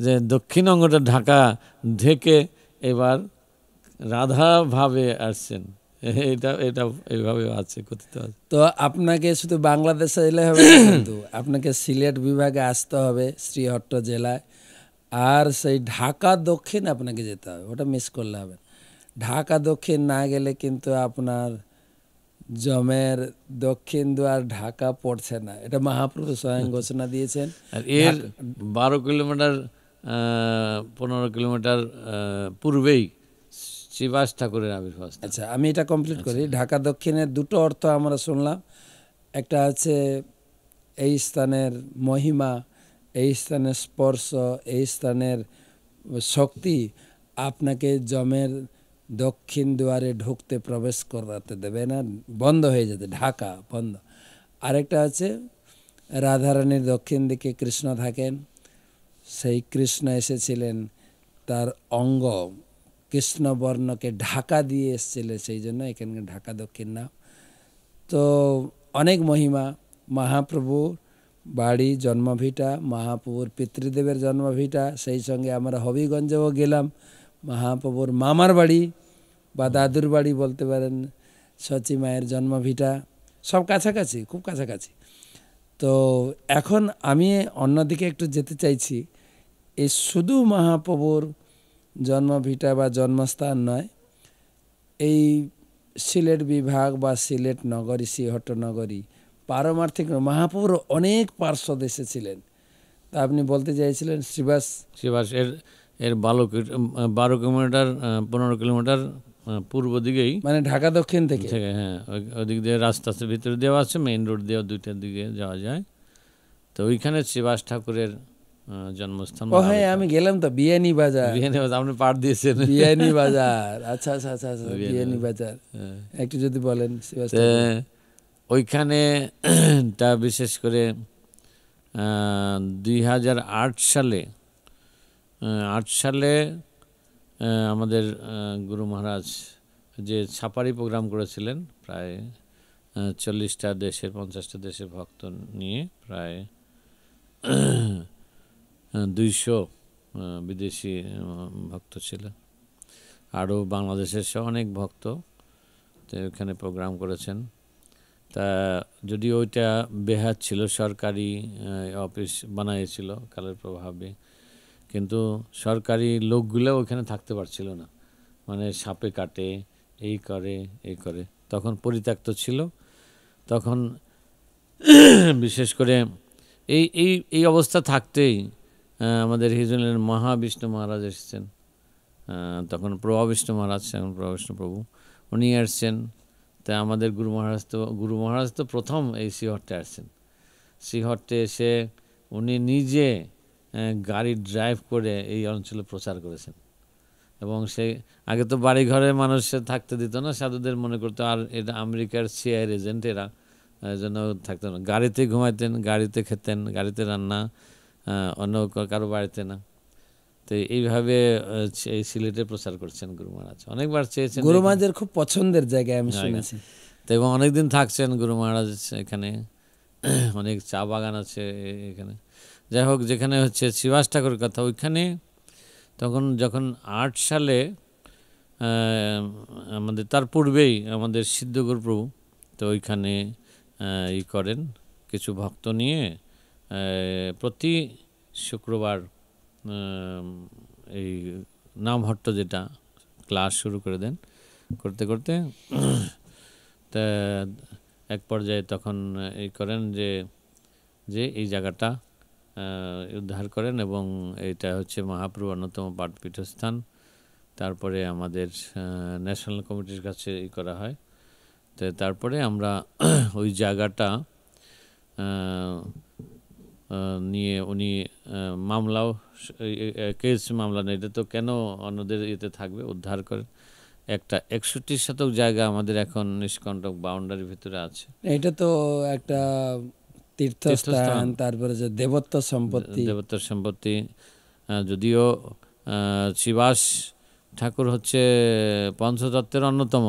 যে দক্ষিণ অঙ্গটা ঢাকা ঢেকে এবার রাধা ভাবে আসছেন এটা এটা এইভাবে আছে কথিত আছে তো আপনাকে শুধু বাংলাদেশে এলে হবে কিন্তু আপনাকে সিলেট বিভাগে আসতে হবে শ্রীহট্ট জেলায় আর সেই ঢাকা দক্ষিণ আপনাকে যেতে হবে ওটা মিস করলে হবে ঢাকা দক্ষিণ না গেলে কিন্তু আপনার জমের দক্ষিণ দুয়ার ঢাকা পড়ছে না এটা মহাপ্রভু স্বয়ং আচ্ছা। ঘোষণা দিয়েছেন আর এর বারো কিলোমিটার পনেরো কিলোমিটার পূর্বেই শিবাস ঠাকুরের আবির্ভাব আচ্ছা আমি এটা কমপ্লিট করি আচ্ছা। ঢাকা দক্ষিণের দুটো অর্থ আমরা শুনলাম একটা আছে এই স্থানের মহিমা এই স্থানের স্পর্শ এই স্থানের শক্তি আপনাকে জমের দক্ষিণ দুয়ারে ঢুকতে প্রবেশ করাতে দেবে না বন্ধ হয়ে যেতে ঢাকা বন্ধ আরেকটা আছে রাধারানীর দক্ষিণ দিকে কৃষ্ণ থাকেন সেই কৃষ্ণ এসেছিলেন তার অঙ্গ কৃষ্ণবর্ণকে ঢাকা দিয়ে এসেছিলেন সেই জন্য এখানকার ঢাকা দক্ষিণ নাম তো অনেক মহিমা মহাপ্রভুর বাড়ি জন্মভিটা মহাপ্রভুর পিতৃদেবের জন্মভিটা সেই সঙ্গে আমরা হবিগঞ্জেও গেলাম মহাপ্রভুর মামার বাড়ি বা দাদুর বাড়ি বলতে পারেন সচি মায়ের জন্মভিটা সব কাছাকাছি খুব কাছাকাছি তো এখন আমি অন্যদিকে একটু যেতে চাইছি এই শুধু মহাপ্রভুর জন্মভিটা বা জন্মস্থান নয় এই সিলেট বিভাগ বা সিলেট নগরী শ্রীহট্টনগরী পারমার্থিক মহাপ্রভুর অনেক পার্শ্বদ এসেছিলেন তা আপনি বলতে চাইছিলেন শ্রীবাস শ্রীবাস এর এর বারো বারো কিলোমিটার পনেরো কিলোমিটার পূর্ব দিকেই মানে ঢাকা দক্ষিণ থেকে হ্যাঁ ওদিক দিয়ে রাস্তা ভিতরে দেওয়া আছে মেইন রোড দেওয়া দুইটার দিকে যাওয়া যায় তো ওইখানে শ্রীবাস ঠাকুরের জন্মস্থান ও হ্যাঁ আমি গেলাম তো বিয়ানি বাজার বিয়ানি বাজার আপনি পাঠ দিয়েছেন বিয়ানি বাজার আচ্ছা আচ্ছা আচ্ছা আচ্ছা বিয়ানি বাজার হ্যাঁ। একটু যদি বলেন ওইখানে তা বিশেষ করে দুই হাজার আট সালে আট সালে আমাদের গুরু মহারাজ যে ছাপারি প্রোগ্রাম করেছিলেন প্রায় চল্লিশটা দেশের পঞ্চাশটা দেশের ভক্ত নিয়ে প্রায় দুইশো বিদেশি ভক্ত ছিল আরও বাংলাদেশের সে অনেক ভক্ত তো ওখানে প্রোগ্রাম করেছেন তা যদি ওইটা বেহাত ছিল সরকারি অফিস বানাইয়েছিল কালের প্রভাবে কিন্তু সরকারি লোকগুলো ওখানে থাকতে পারছিল না মানে সাপে কাটে এই করে এই করে তখন পরিত্যক্ত ছিল তখন বিশেষ করে এই এই এই অবস্থা থাকতেই আমাদের হিজলের মহাবিষ্ণু মহারাজ এসেছেন তখন প্রভাবিষ্ণু মহারাজ এখন প্রভাবিষ্ণু প্রভু উনি আসছেন তা আমাদের গুরু মহারাজ তো গুরু মহারাজ তো প্রথম এই শ্রীহট্টে আসছেন শ্রীহট্টে এসে উনি নিজে গাড়ি ড্রাইভ করে এই অঞ্চলে প্রচার করেছেন এবং সে আগে তো বাড়ি মানুষ থাকতে দিত না সাধুদের মনে করতো আর এটা আমেরিকার সিআইয়ের এজেন্ট এরা জন্য থাকতো না গাড়িতে ঘুমাইতেন গাড়িতে খেতেন গাড়িতে রান্না অন্য কারো বাড়িতে না তো এইভাবে সিলেটে প্রচার করছেন গুরু মহারাজ অনেকবার চেয়েছেন গুরু মহারাজের খুব পছন্দের জায়গায় আমি শুনেছি তো এবং অনেকদিন থাকছেন গুরু মহারাজ এখানে অনেক চা বাগান আছে এখানে যাই হোক যেখানে হচ্ছে শিবাস ঠাকুর কথা ওইখানে তখন যখন আট সালে আমাদের তার পূর্বেই আমাদের সিদ্ধগুরু প্রভু তো ওইখানে ই করেন কিছু ভক্ত নিয়ে প্রতি শুক্রবার এই হট্ট যেটা ক্লাস শুরু করে দেন করতে করতে তা এক পর্যায়ে তখন এই করেন যে যে এই জায়গাটা উদ্ধার করেন এবং এটা হচ্ছে মহাপ্রভু অন্যতম পাঠপীঠস্থান তারপরে আমাদের ন্যাশনাল কমিটির কাছে ই করা হয় তো তারপরে আমরা ওই জায়গাটা নিয়ে উনি মামলাও কেস মামলা নেই এটা তো কেন অন্যদের ইয়েতে থাকবে উদ্ধার করেন একটা একষট্টি শতক জায়গা আমাদের এখন নিষ্কণ্টক বাউন্ডারির ভিতরে আছে এটা তো একটা তীর্থস্থান তারপরে যে দেবত্ব সম্পত্তি দেবত্ব সম্পত্তি যদিও শিবাস ঠাকুর হচ্ছে পঞ্চতত্ত্বের অন্যতম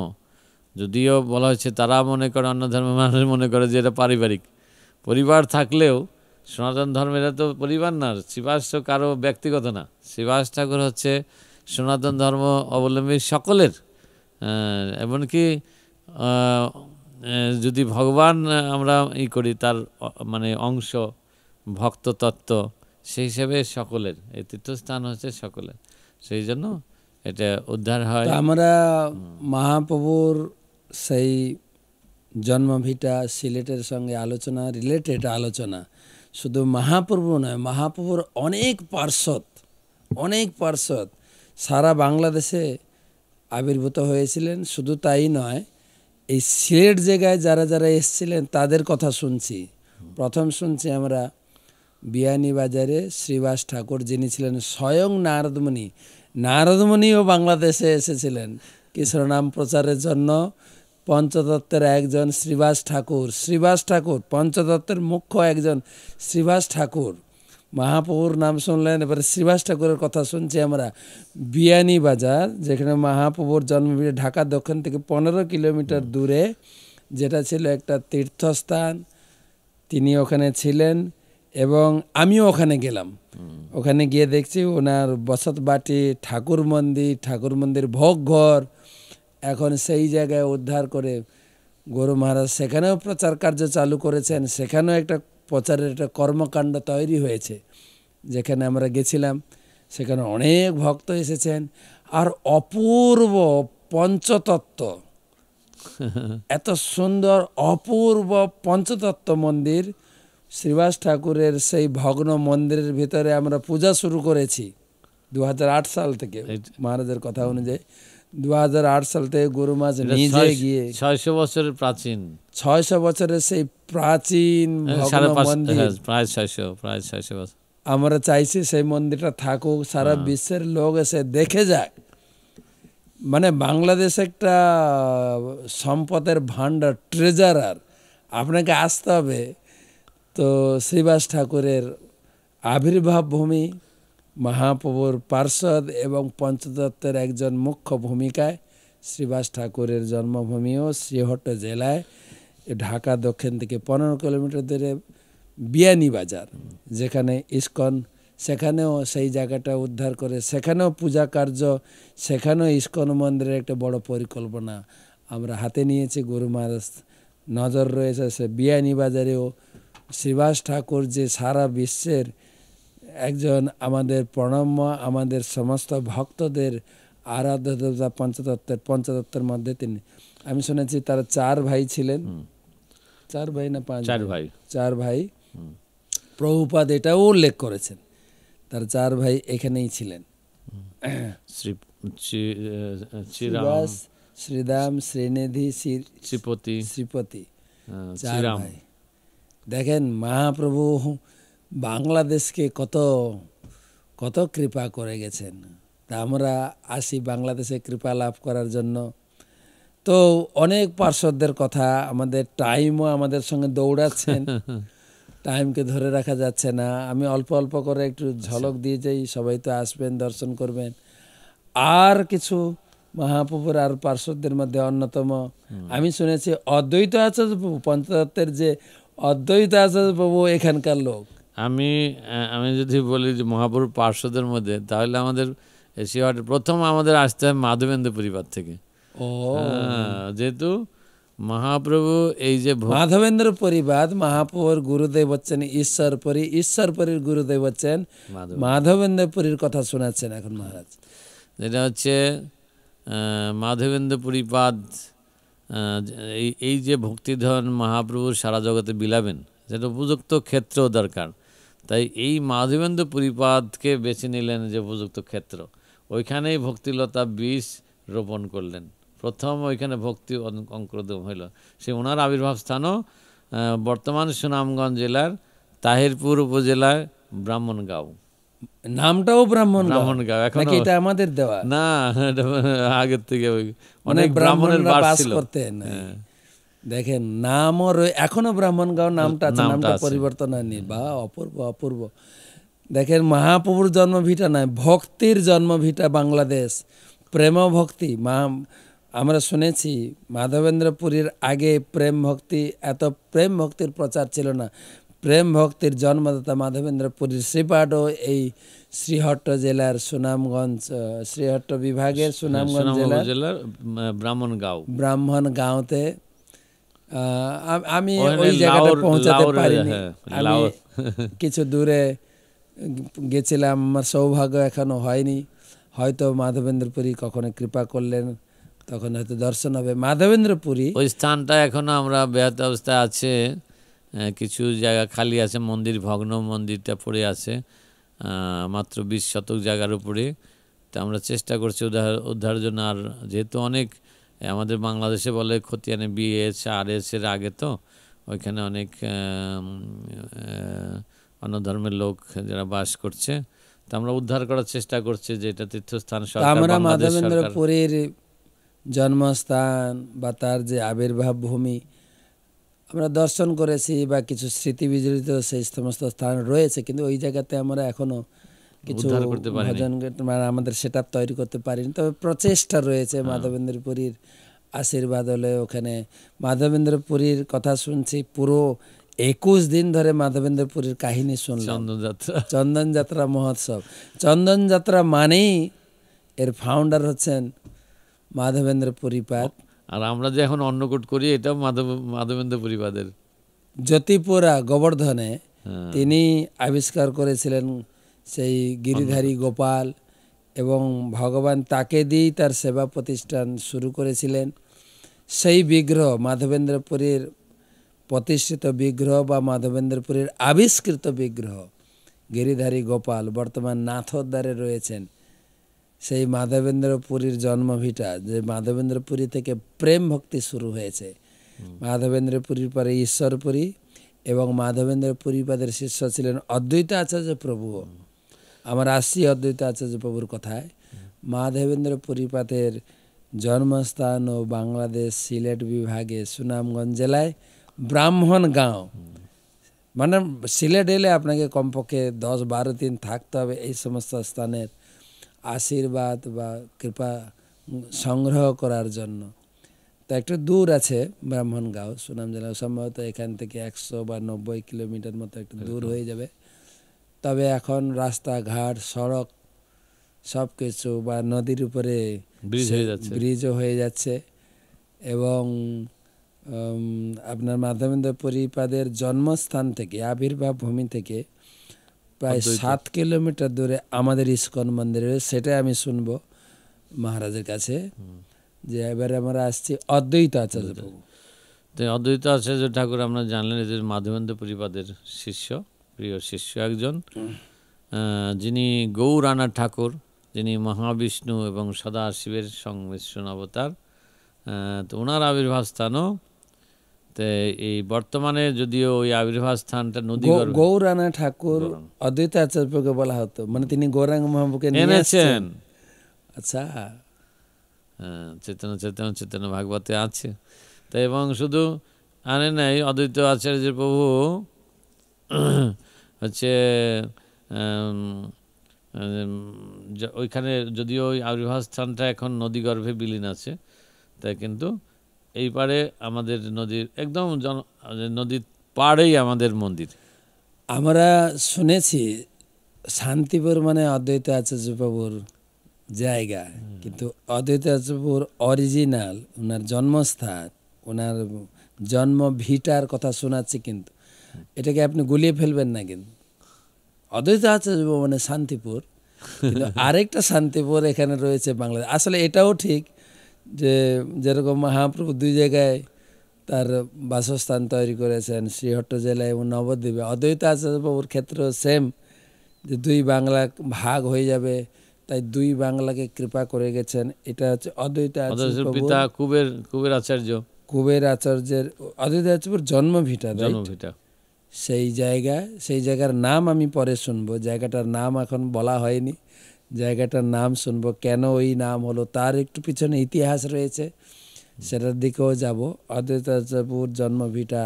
যদিও বলা হয়েছে তারা মনে করে অন্য ধর্মের মানুষ মনে করে যে এটা পারিবারিক পরিবার থাকলেও সনাতন ধর্মেরা তো পরিবার না শ্রীবাস তো কারো ব্যক্তিগত না শ্রীবাস ঠাকুর হচ্ছে সনাতন ধর্ম অবলম্বী সকলের এমনকি যদি ভগবান আমরা ই করি তার মানে অংশ ভক্ত তত্ত্ব সেই হিসেবে সকলের এই তীর্থস্থান হচ্ছে সকলের সেই জন্য এটা উদ্ধার হয় আমরা মহাপ্রভুর সেই জন্মভিটা সিলেটের সঙ্গে আলোচনা রিলেটেড আলোচনা শুধু মহাপ্রভু নয় মহাপ্রভুর অনেক পার্শ্বদ অনেক পার্শ্বদ সারা বাংলাদেশে আবির্ভূত হয়েছিলেন শুধু তাই নয় এই সিলেট জায়গায় যারা যারা এসছিলেন তাদের কথা শুনছি প্রথম শুনছি আমরা বিয়ানীবাজারে শ্রীবাস ঠাকুর যিনি ছিলেন স্বয়ং নারদমণি নারদমণিও বাংলাদেশে এসেছিলেন কৃষ্ণনাম প্রচারের জন্য পঞ্চতত্ত্বের একজন শ্রীবাস ঠাকুর শ্রীবাস ঠাকুর পঞ্চতত্ত্বের মুখ্য একজন শ্রীবাস ঠাকুর মহাপ্রভুর নাম শুনলেন এবারে শ্রীবাস ঠাকুরের কথা শুনছি আমরা বিয়ানি বাজার যেখানে মহাপ্রভুর জন্মভূমি ঢাকা দক্ষিণ থেকে পনেরো কিলোমিটার দূরে যেটা ছিল একটা তীর্থস্থান তিনি ওখানে ছিলেন এবং আমিও ওখানে গেলাম ওখানে গিয়ে দেখছি ওনার বসত বাটি ঠাকুর মন্দির ঠাকুর মন্দির ভোগ ঘর এখন সেই জায়গায় উদ্ধার করে গরু মহারাজ সেখানেও প্রচার কার্য চালু করেছেন সেখানেও একটা প্রচারের একটা কর্মকাণ্ড তৈরি হয়েছে যেখানে আমরা গেছিলাম সেখানে অনেক ভক্ত এসেছেন আর অপূর্ব পঞ্চতত্ত্ব এত সুন্দর অপূর্ব পঞ্চতত্ত্ব মন্দির শ্রীবাস ঠাকুরের সেই ভগ্ন মন্দিরের ভিতরে আমরা পূজা শুরু করেছি দু সাল থেকে মহারাজের কথা অনুযায়ী দু সাল থেকে গরু মাছ নিজে গিয়ে ছয়শো বছরের প্রাচীন ছয়শো বছরের সেই প্রাচীন হ্যাঁ, হ্যাঁ, প্রায় ছয়শো প্রায় ছয়শো বছর আমরা চাইছি সেই মন্দিরটা থাকুক সারা হ্যাঁ। বিশ্বের লোক এসে দেখে যাক মানে বাংলাদেশ একটা সম্পদের ভান্ডার আর আপনাকে আসতে হবে তো শ্রীবাস ঠাকুরের আবির্ভাব ভূমি মহাপ্রভুর পার্ষদ এবং পঞ্চদত্তের একজন মুখ্য ভূমিকায় শ্রীবাস ঠাকুরের জন্মভূমিও শ্রীহট্ট জেলায় ঢাকা দক্ষিণ থেকে পনেরো কিলোমিটার দূরে বিয়ানি বাজার যেখানে ইস্কন সেখানেও সেই জায়গাটা উদ্ধার করে সেখানেও পূজা কার্য সেখানেও ইস্কন মন্দিরের একটা বড় পরিকল্পনা আমরা হাতে নিয়েছি গুরু মহারাজ নজর রয়েছে সে বিয়ানি বাজারেও শ্রীবাস ঠাকুর যে সারা বিশ্বের একজন আমাদের প্রণম্য আমাদের সমস্ত ভক্তদের আরাধ্য দেবতা পঞ্চতত্ত্বের পঞ্চতত্ত্বের মধ্যে তিনি আমি শুনেছি তার চার ভাই ছিলেন চার ভাই না পাঁচ চার ভাই চার ভাই প্রভুপাদ এটাও উল্লেখ করেছেন তার চার ভাই এখানেই ছিলেন শ্রী শ্রীরাম শ্রীনিধি শ্রীপতি শ্রীপতি দেখেন মহাপ্রভু বাংলাদেশকে কত কত কৃপা করে গেছেন তা আমরা আসি বাংলাদেশে কৃপা লাভ করার জন্য তো অনেক পার্শ্বদের কথা আমাদের টাইমও আমাদের সঙ্গে দৌড়াচ্ছেন টাইমকে ধরে রাখা যাচ্ছে না আমি অল্প অল্প করে একটু ঝলক আচ্ছা। দিয়ে যাই সবাই তো আসবেন দর্শন করবেন আর কিছু মহাপ্রভুর আর পার্শ্বদের মধ্যে অন্যতম আমি শুনেছি অদ্বৈত আচার্য প্রভু যে অদ্বৈত আচার্য প্রভু এখানকার লোক আমি আমি যদি বলি যে মহাপুরুষ পার্শ্বদের মধ্যে তাহলে আমাদের এশিয়াহাটে প্রথম আমাদের আসতে হয় মাধবেন্দ্র পরিবার থেকে হ্যাঁ, যেহেতু মহাপ্রভু এই যে মাধবেন্দ্র পরিবার মহাপ্রভুর গুরুদেব হচ্ছেন ঈশ্বর পরি ঈশ্বর পরীর গুরুদেব হচ্ছেন মাধবেন্দ্র পরীর কথা শোনাচ্ছেন এখন মহারাজ যেটা হচ্ছে মাধবেন্দ্র পরিপাদ এই এই যে ভক্তিধন মহাপ্রভুর সারা জগতে বিলাবেন যেটা উপযুক্ত ক্ষেত্রেও দরকার তাই এই মাধবেন্দ্র পরিপাদকে বেছে নিলেন যে উপযুক্ত ক্ষেত্র ওইখানেই ভক্তিলতা বিষ রোপণ করলেন প্রথম ওইখানে ভক্তি অঙ্কুরোদ্গম হইল সে ওনার আবির্ভাব স্থানও বর্তমান সুনামগঞ্জ জেলার তাহিরপুর উপজেলার ব্রাহ্মণগাঁও নামটাও ব্রাহ্মণ ব্রাহ্মণগাঁও এখন এটা আমাদের দেওয়া না আগের থেকে মানে অনেক ব্রাহ্মণের বাস করতেন হ্যাঁ। দেখেন নাম এখনো ব্রাহ্মণগাঁও নামটা আছে নামটা পরিবর্তন হয়নি বা অপূর্ব অপূর্ব দেখেন মহাপ্রভুর জন্মভিটা নয় ভক্তির জন্মভিটা বাংলাদেশ প্রেম ভক্তি মা আমরা শুনেছি মাধবেন্দ্র পুরীর আগে প্রেম ভক্তি এত প্রেম ভক্তির প্রচার ছিল না প্রেম ভক্তির জন্মদাতা মাধবেন্দ্র পুরীর শ্রীপাঠও এই শ্রীহট্ট জেলার সুনামগঞ্জ শ্রীহট্ট বিভাগের সুনামগঞ্জ জেলার ব্রাহ্মণ গাঁও ব্রাহ্মণ গাঁওতে আমি ওই জায়গাটা পৌঁছাতে পারিনি ইয়ে, হ্যাঁ, আমি কিছু দূরে গেছিলাম আমার সৌভাগ্য এখনো হয়নি হয়তো মাধবেন্দ্রপুরী কখনো কৃপা করলেন তখন হয়তো দর্শন হবে মাধবেন্দ্রপুরী ওই স্থানটা এখনো আমরা ব্যাহত অবস্থায় আছে কিছু জায়গা খালি আছে মন্দির ভগ্ন মন্দিরটা পড়ে আছে মাত্র বিশ শতক জায়গার উপরে তা আমরা চেষ্টা করছি উদ্ধার উদ্ধারের জন্য আর যেহেতু অনেক আমাদের বাংলাদেশে বলে খতিয়ানে বিএস আর এস এর আগে তো ওইখানে অনেক অন্য ধর্মের লোক যারা বাস করছে তো আমরা উদ্ধার করার চেষ্টা করছি যে এটা তীর্থস্থান আমরা মাধবেন্দ্রপুরের জন্মস্থান বা তার যে আবির্ভাব ভূমি আমরা দর্শন করেছি বা কিছু স্মৃতি বিজড়িত সেই সমস্ত স্থান রয়েছে কিন্তু ওই জায়গাতে আমরা এখনো কিছু ভজন মানে আমাদের সেটা তৈরি করতে পারিনি তবে প্রচেষ্টা রয়েছে হ্যাঁ। মাধবেন্দ্র পুরীর আশীর্বাদ হলে ওখানে মাধবেন্দ্র পুরীর কথা শুনছি পুরো একুশ দিন ধরে মাধবেন্দ্র পুরীর কাহিনী শুনলাম চন্দনযাত্রা চন্দনযাত্রা মহোৎসব চন্দনযাত্রা মানেই এর ফাউন্ডার হচ্ছেন মাধবেন্দ্র পরিপাদ আর আমরা যে এখন অন্নকূট করি এটা মাধব মাধবেন্দ্র পরিবাদের জ্যোতিপুরা গোবর্ধনে হ্যাঁ। তিনি আবিষ্কার করেছিলেন সেই গিরিধারী গোপাল এবং ভগবান তাকে দিয়েই তার সেবা প্রতিষ্ঠান শুরু করেছিলেন সেই বিগ্রহ মাধবেন্দ্রপুরীর প্রতিষ্ঠিত বিগ্রহ বা মাধবেন্দ্রপুরীর আবিষ্কৃত বিগ্রহ গিরিধারী গোপাল বর্তমান নাথদ্বারে রয়েছেন সেই মাধবেন্দ্রপুরীর জন্মভিটা যে মাধবেন্দ্রপুরী থেকে প্রেম ভক্তি শুরু হয়েছে মাধবেন্দ্রপুরীর পরে ঈশ্বরপুরী এবং মাধবেন্দ্রপুরী পাদের শিষ্য ছিলেন অদ্বৈত আচার্য প্রভুও আমার আসছি অদ্বৈত আচার্য প্রভুর কথায় মা দেবেন্দ্র পরিপাতের জন্মস্থান ও বাংলাদেশ সিলেট বিভাগে সুনামগঞ্জ জেলায় ব্রাহ্মণ গাঁও মানে সিলেট এলে আপনাকে কমপক্ষে দশ বারো দিন থাকতে হবে এই সমস্ত স্থানের আশীর্বাদ বা কৃপা সংগ্রহ করার জন্য তা একটু দূর আছে ব্রাহ্মণ গাঁও সুনাম জেলা সম্ভবত এখান থেকে একশো বা নব্বই কিলোমিটার মতো একটু দূর হয়ে যাবে তবে এখন রাস্তাঘাট সড়ক সব কিছু বা নদীর উপরে ব্রিজ হয়ে যাচ্ছে ব্রিজও হয়ে যাচ্ছে এবং আপনার মাধবেন্দ্র পরিপাদের জন্মস্থান থেকে আবির্ভাব ভূমি থেকে প্রায় সাত কিলোমিটার দূরে আমাদের ইস্কন মন্দির সেটাই আমি শুনবো মহারাজের কাছে যে এবারে আমরা আসছি অদ্বৈত আচার্য অদ্বৈত আচার্য ঠাকুর আমরা জানলেন যে মাধবেন্দ্র পরিপাদের শিষ্য প্রিয় শিষ্য একজন যিনি গৌরানা ঠাকুর যিনি মহাবিষ্ণু এবং সদাশিবের সংমিশ্রণ অবতার তো ওনার আবির্ভাব স্থানও তো এই বর্তমানে যদিও ওই আবির্ভাব স্থানটা নদী গৌরানা ঠাকুর অদ্বৈত আচার্যকে বলা হতো মানে তিনি গৌরাঙ্গ মহাপুকে এনেছেন আচ্ছা হ্যাঁ চেতন চেতন চেতন ভাগবতে আছে তো এবং শুধু আনে নাই অদ্বৈত আচার্য প্রভু হচ্ছে ওইখানে যদিও ওই আবির্ভাব স্থানটা এখন নদী গর্ভে বিলীন আছে তাই কিন্তু এই পারে আমাদের নদীর একদম জন নদীর পাড়েই আমাদের মন্দির আমরা শুনেছি শান্তিপুর মানে অদ্বৈত আচার্যবাবুর জায়গা কিন্তু অদ্বৈত আচার্যবাবুর অরিজিনাল ওনার জন্মস্থান ওনার জন্ম ভিটার কথা শোনাচ্ছি কিন্তু এটাকে আপনি গুলিয়ে ফেলবেন না কিন্তু অদ্বৈত আচার্য ভবনে শান্তিপুর আরেকটা শান্তিপুর এখানে রয়েছে বাংলাদেশ আসলে এটাও ঠিক যে যেরকম মহাপ্রভু দুই জায়গায় তার বাসস্থান তৈরি করেছেন শ্রীহট্ট জেলায় এবং নবদ্বীপে অদ্বৈত আচার্য বাবুর ক্ষেত্রেও সেম যে দুই বাংলা ভাগ হয়ে যাবে তাই দুই বাংলাকে কৃপা করে গেছেন এটা হচ্ছে অদ্বৈত আচার্য কুবের কুবের আচার্য কুবের আচার্যের অদ্বৈত আচার্যের জন্মভিটা জন্মভিটা সেই জায়গা সেই জায়গার নাম আমি পরে শুনবো জায়গাটার নাম এখন বলা হয়নি জায়গাটার নাম শুনবো কেন ওই নাম হলো তার একটু পিছনে ইতিহাস রয়েছে সেটার দিকেও যাব অদ্বৈতাচার্যপুর জন্মভিটা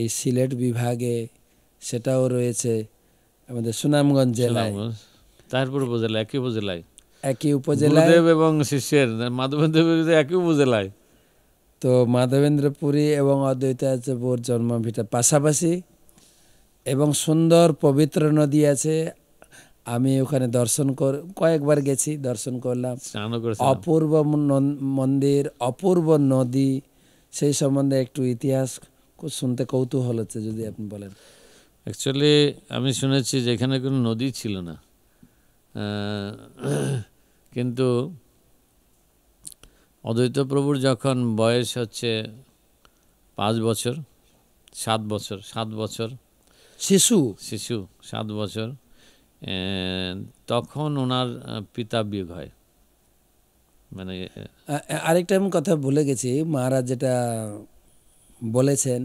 এই সিলেট বিভাগে সেটাও রয়েছে আমাদের সুনামগঞ্জ জেলায় তারপর উপজেলা একই উপজেলায় একই উপজেলায় এবং শিষ্যের মাধবেন্দ্র একই উপজেলায় তো মাধবেন্দ্র পুরী এবং অদ্বৈতাচার্যপুর জন্মভিটা পাশাপাশি এবং সুন্দর পবিত্র নদী আছে আমি ওখানে দর্শন কর কয়েকবার গেছি দর্শন করলাম অপূর্ব মন্দির অপূর্ব নদী সেই সম্বন্ধে একটু ইতিহাস শুনতে কৌতূহল হচ্ছে যদি আপনি বলেন অ্যাকচুয়ালি আমি শুনেছি যেখানে কোনো নদী ছিল না কিন্তু অদ্বৈত প্রভুর যখন বয়স হচ্ছে পাঁচ বছর সাত বছর সাত বছর শিশু শিশু সাত বছর তখন ওনার পিতা বিয়োগ হয় মানে আরেকটা আমি কথা ভুলে গেছি মহারাজ যেটা বলেছেন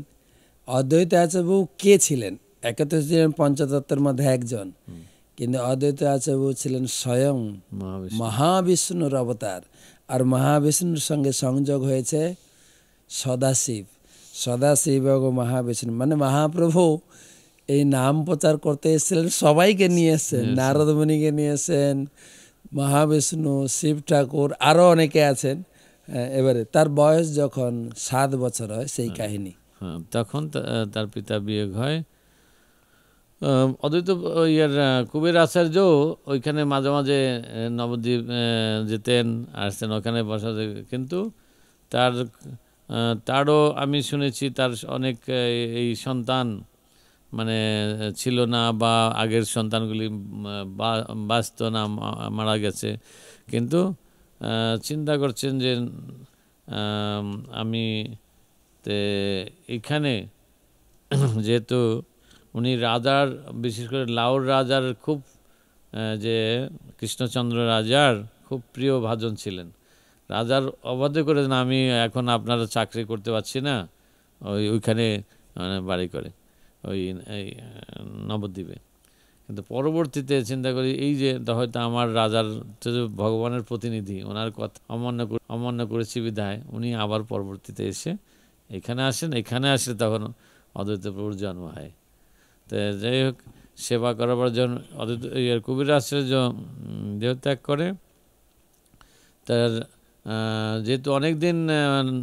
অদ্বৈত আচার্যবাবু কে ছিলেন একত্রে ছিলেন পঞ্চতত্ত্বের মধ্যে একজন কিন্তু অদ্বৈত আচার্যবাবু ছিলেন স্বয়ং মহাবিষ্ণুর অবতার আর মহাবিষ্ণুর সঙ্গে সংযোগ হয়েছে সদাশিব সদাশিব এবং মহাবিষ্ণু মানে মহাপ্রভু এই নাম প্রচার করতে এসেছিলেন সবাইকে নিয়ে এসছেন নারদমণিকে নিয়ে এসেন মহাবিষ্ণু শিব ঠাকুর আরও অনেকে আছেন এবারে তার বয়স যখন সাত বছর হয় সেই হ্যাঁ। কাহিনী হ্যাঁ, তখন তার পিতা বিয়োগ হয় অদ্বৈত ইয়ার কুবের আচার্য ওইখানে মাঝে মাঝে নবদ্বীপ যেতেন আসতেন ওখানে বসা কিন্তু তার তারও আমি শুনেছি তার অনেক এই সন্তান মানে ছিল না বা আগের সন্তানগুলি বাঁচত না মারা গেছে কিন্তু চিন্তা করছেন যে আমি এখানে যেহেতু উনি রাজার বিশেষ করে লাউর রাজার খুব যে কৃষ্ণচন্দ্র রাজার খুব প্রিয় ভাজন ছিলেন রাজার অবাধ্য করে আমি এখন আপনারা চাকরি করতে পারছি না ওই ওইখানে মানে বাড়ি করে ওই নবদ্বীপে কিন্তু পরবর্তীতে চিন্তা করি এই যে হয়তো আমার রাজার ভগবানের প্রতিনিধি ওনার কথা অমান্য অমান্য করেছি বিধায় উনি আবার পরবর্তীতে এসে এখানে আসেন এখানে আসলে তখন অদ্বৈতপুর জন্ম হয় যাই হোক সেবা করাবার জন্য কবির আশ্চর্য দেহত্যাগ করে তার যেহেতু অনেক দিন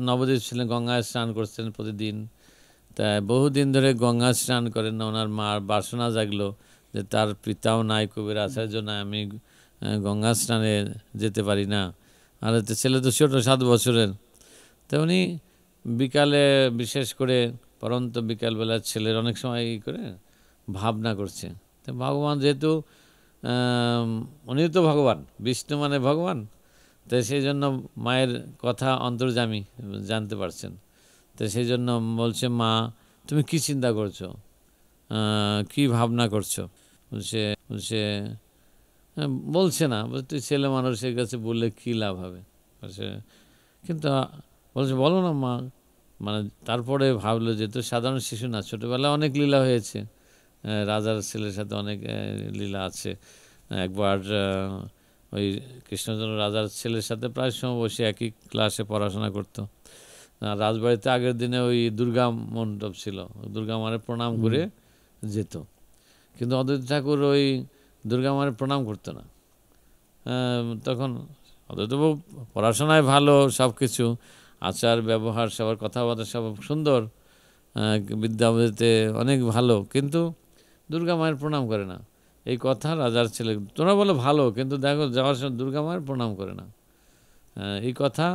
নবদ্বীপ ছিলেন গঙ্গায় স্নান করছেন প্রতিদিন তা বহুদিন ধরে গঙ্গা স্নান করেন না ওনার মার বাসনা জাগলো যে তার পিতাও নাই কবির আশ্রয় নাই আমি গঙ্গা স্নানে যেতে পারি না আর হচ্ছে ছেলে তো ছোট সাত বছরের তো উনি বিকালে বিশেষ করে পরন্ত বিকালবেলা ছেলের অনেক সময় ই করে ভাবনা করছে তো ভগবান যেহেতু উনি তো ভগবান বিষ্ণু মানে ভগবান তো সেই জন্য মায়ের কথা অন্তর্জামী জানতে পারছেন তো সেই জন্য বলছে মা তুমি কি চিন্তা করছো কি ভাবনা করছো বলছে বলছে বলছে না তুই ছেলে মানুষের কাছে বললে কী লাভ হবে বলছে কিন্তু বলছে বলো না মা মানে তারপরে ভাবলো যে তো সাধারণ শিশু না ছোটোবেলায় অনেক লীলা হয়েছে রাজার ছেলের সাথে অনেক লীলা আছে একবার ওই কৃষ্ণচন্দ্র রাজার ছেলের সাথে প্রায় সময় বসে একই ক্লাসে পড়াশোনা করতো রাজবাড়িতে আগের দিনে ওই দুর্গা মণ্ডপ ছিল দুর্গা মারে প্রণাম করে যেত কিন্তু অদ্বৈত ঠাকুর ওই দুর্গা মারে প্রণাম করতো না তখন অদ্বৈতবাবু পড়াশোনায় ভালো সব কিছু আচার ব্যবহার সবার কথাবার্তা সব সুন্দর বিদ্যাবতীতে অনেক ভালো কিন্তু দুর্গা মায়ের প্রণাম করে না এই কথা রাজার ছেলে তোমরা বলো ভালো কিন্তু দেখো যাওয়ার সময় দুর্গা মায়ের প্রণাম করে না হ্যাঁ, এই কথা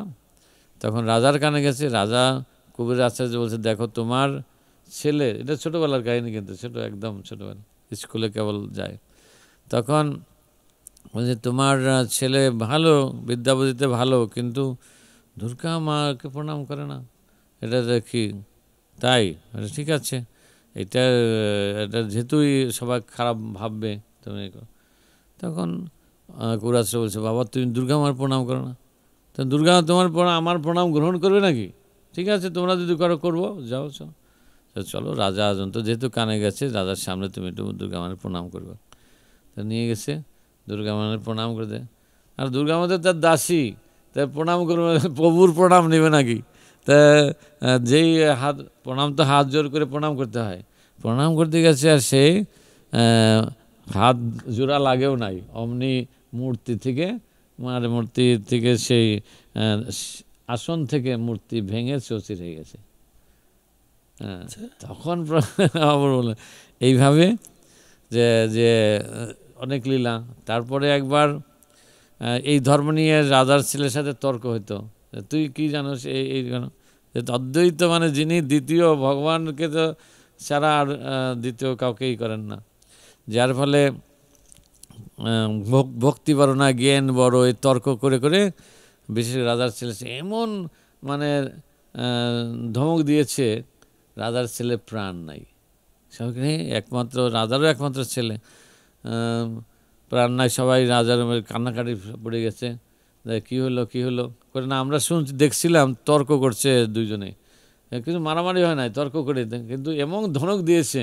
তখন রাজার কানে গেছে রাজা কবির আচার্য বলছে দেখো তোমার ছেলে এটা ছোটোবেলার কাহিনী কিন্তু ছোটো একদম ছোটোবেলা স্কুলে কেবল যায় তখন বলছে তোমার ছেলে ভালো বিদ্যাবুদ্ধিতে ভালো কিন্তু দুর্গা মাকে প্রণাম করে না এটা দেখি তাই ঠিক আছে এটা এটা যেহেতুই সবাই খারাপ ভাববে তুমি তখন কুরাশ্র বলছে বাবা তুমি দুর্গা আমার প্রণাম করো না তো দুর্গা তোমার প্রণাম আমার প্রণাম গ্রহণ করবে নাকি ঠিক আছে তোমরা যদি করো করবো যাও চলো রাজা তো যেহেতু কানে গেছে রাজার সামনে তুমি একটু দুর্গা মানের প্রণাম করবে তো নিয়ে গেছে দুর্গা মানের প্রণাম করে দেয় আর দুর্গা মাদের তার দাসী তার প্রণাম করবে প্রভুর প্রণাম নেবে নাকি তা যেই হাত প্রণাম তো হাত জোর করে প্রণাম করতে হয় প্রণাম করতে গেছে আর সেই হাত জোড়া লাগেও নাই অমনি মূর্তি থেকে মানে মূর্তি থেকে সেই আসন থেকে মূর্তি ভেঙে চচির হয়ে গেছে আচ্ছা। তখন আবার এইভাবে যে যে অনেক লীলা তারপরে একবার এই ধর্ম নিয়ে রাজার ছেলের সাথে তর্ক হইতো তুই কি জানোস এই এই অদ্বৈত মানে যিনি দ্বিতীয় ভগবানকে তো ছাড়া আর দ্বিতীয় কাউকেই করেন না যার ফলে ভক্তি বড় না জ্ঞান বড় এই তর্ক করে করে বিশেষ রাজার ছেলে এমন মানে ধমক দিয়েছে রাজার ছেলে প্রাণ নাই সবাই একমাত্র রাজারও একমাত্র ছেলে প্রাণ নাই সবাই রাজার কান্নাকাটি পড়ে গেছে কি হলো কি হলো করে না আমরা শুন দেখছিলাম তর্ক করছে দুইজনে কিন্তু মারামারি হয় নাই তর্ক করে কিন্তু এমন ধনক দিয়েছে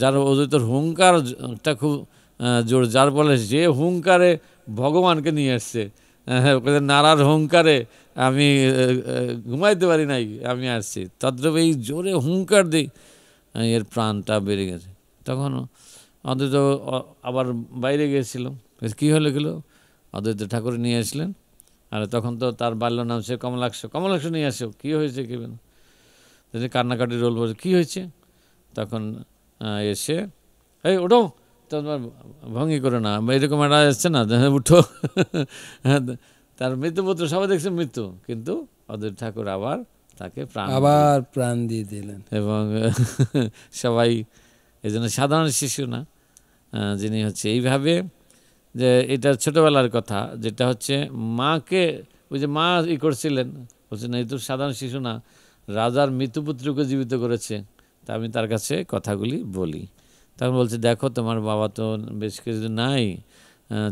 যার ওদের হুঙ্কারটা খুব জোর যার বলে যে হুঙ্কারে ভগবানকে নিয়ে আসছে হ্যাঁ নারার হুঙ্কারে আমি ঘুমাইতে পারি নাই আমি আসছি তদ্রব এই জোরে হুঙ্কার দিই এর প্রাণটা বেড়ে গেছে তখন অন্তত আবার বাইরে গিয়েছিলাম কি হলো গেলো অদ্বৈত ঠাকুর নিয়ে আসলেন আর তখন তো তার বাল্য নাম সে কমলাক্ষ কমলাক্ষ নিয়ে আসো কী হয়েছে কী তিনি কান্নাকাটি রোল বলছে কী হয়েছে তখন এসে এই ওঠো তোমার ভঙ্গি করে না এরকম একটা এসছে না উঠো তার মৃত্যুপুত্র সবাই দেখছে মৃত্যু কিন্তু অদ্বৈত ঠাকুর আবার তাকে প্রাণ আবার প্রাণ দিয়ে দিলেন এবং সবাই এই জন্য সাধারণ শিশু না যিনি হচ্ছে এইভাবে যে এটা ছোটোবেলার কথা যেটা হচ্ছে মাকে ওই যে মা ই করছিলেন বলছে না এই তো সাধারণ শিশু না রাজার মৃত্যুপুত্রকে জীবিত করেছে তা আমি তার কাছে কথাগুলি বলি তখন বলছে দেখো তোমার বাবা তো বেশ কিছু নাই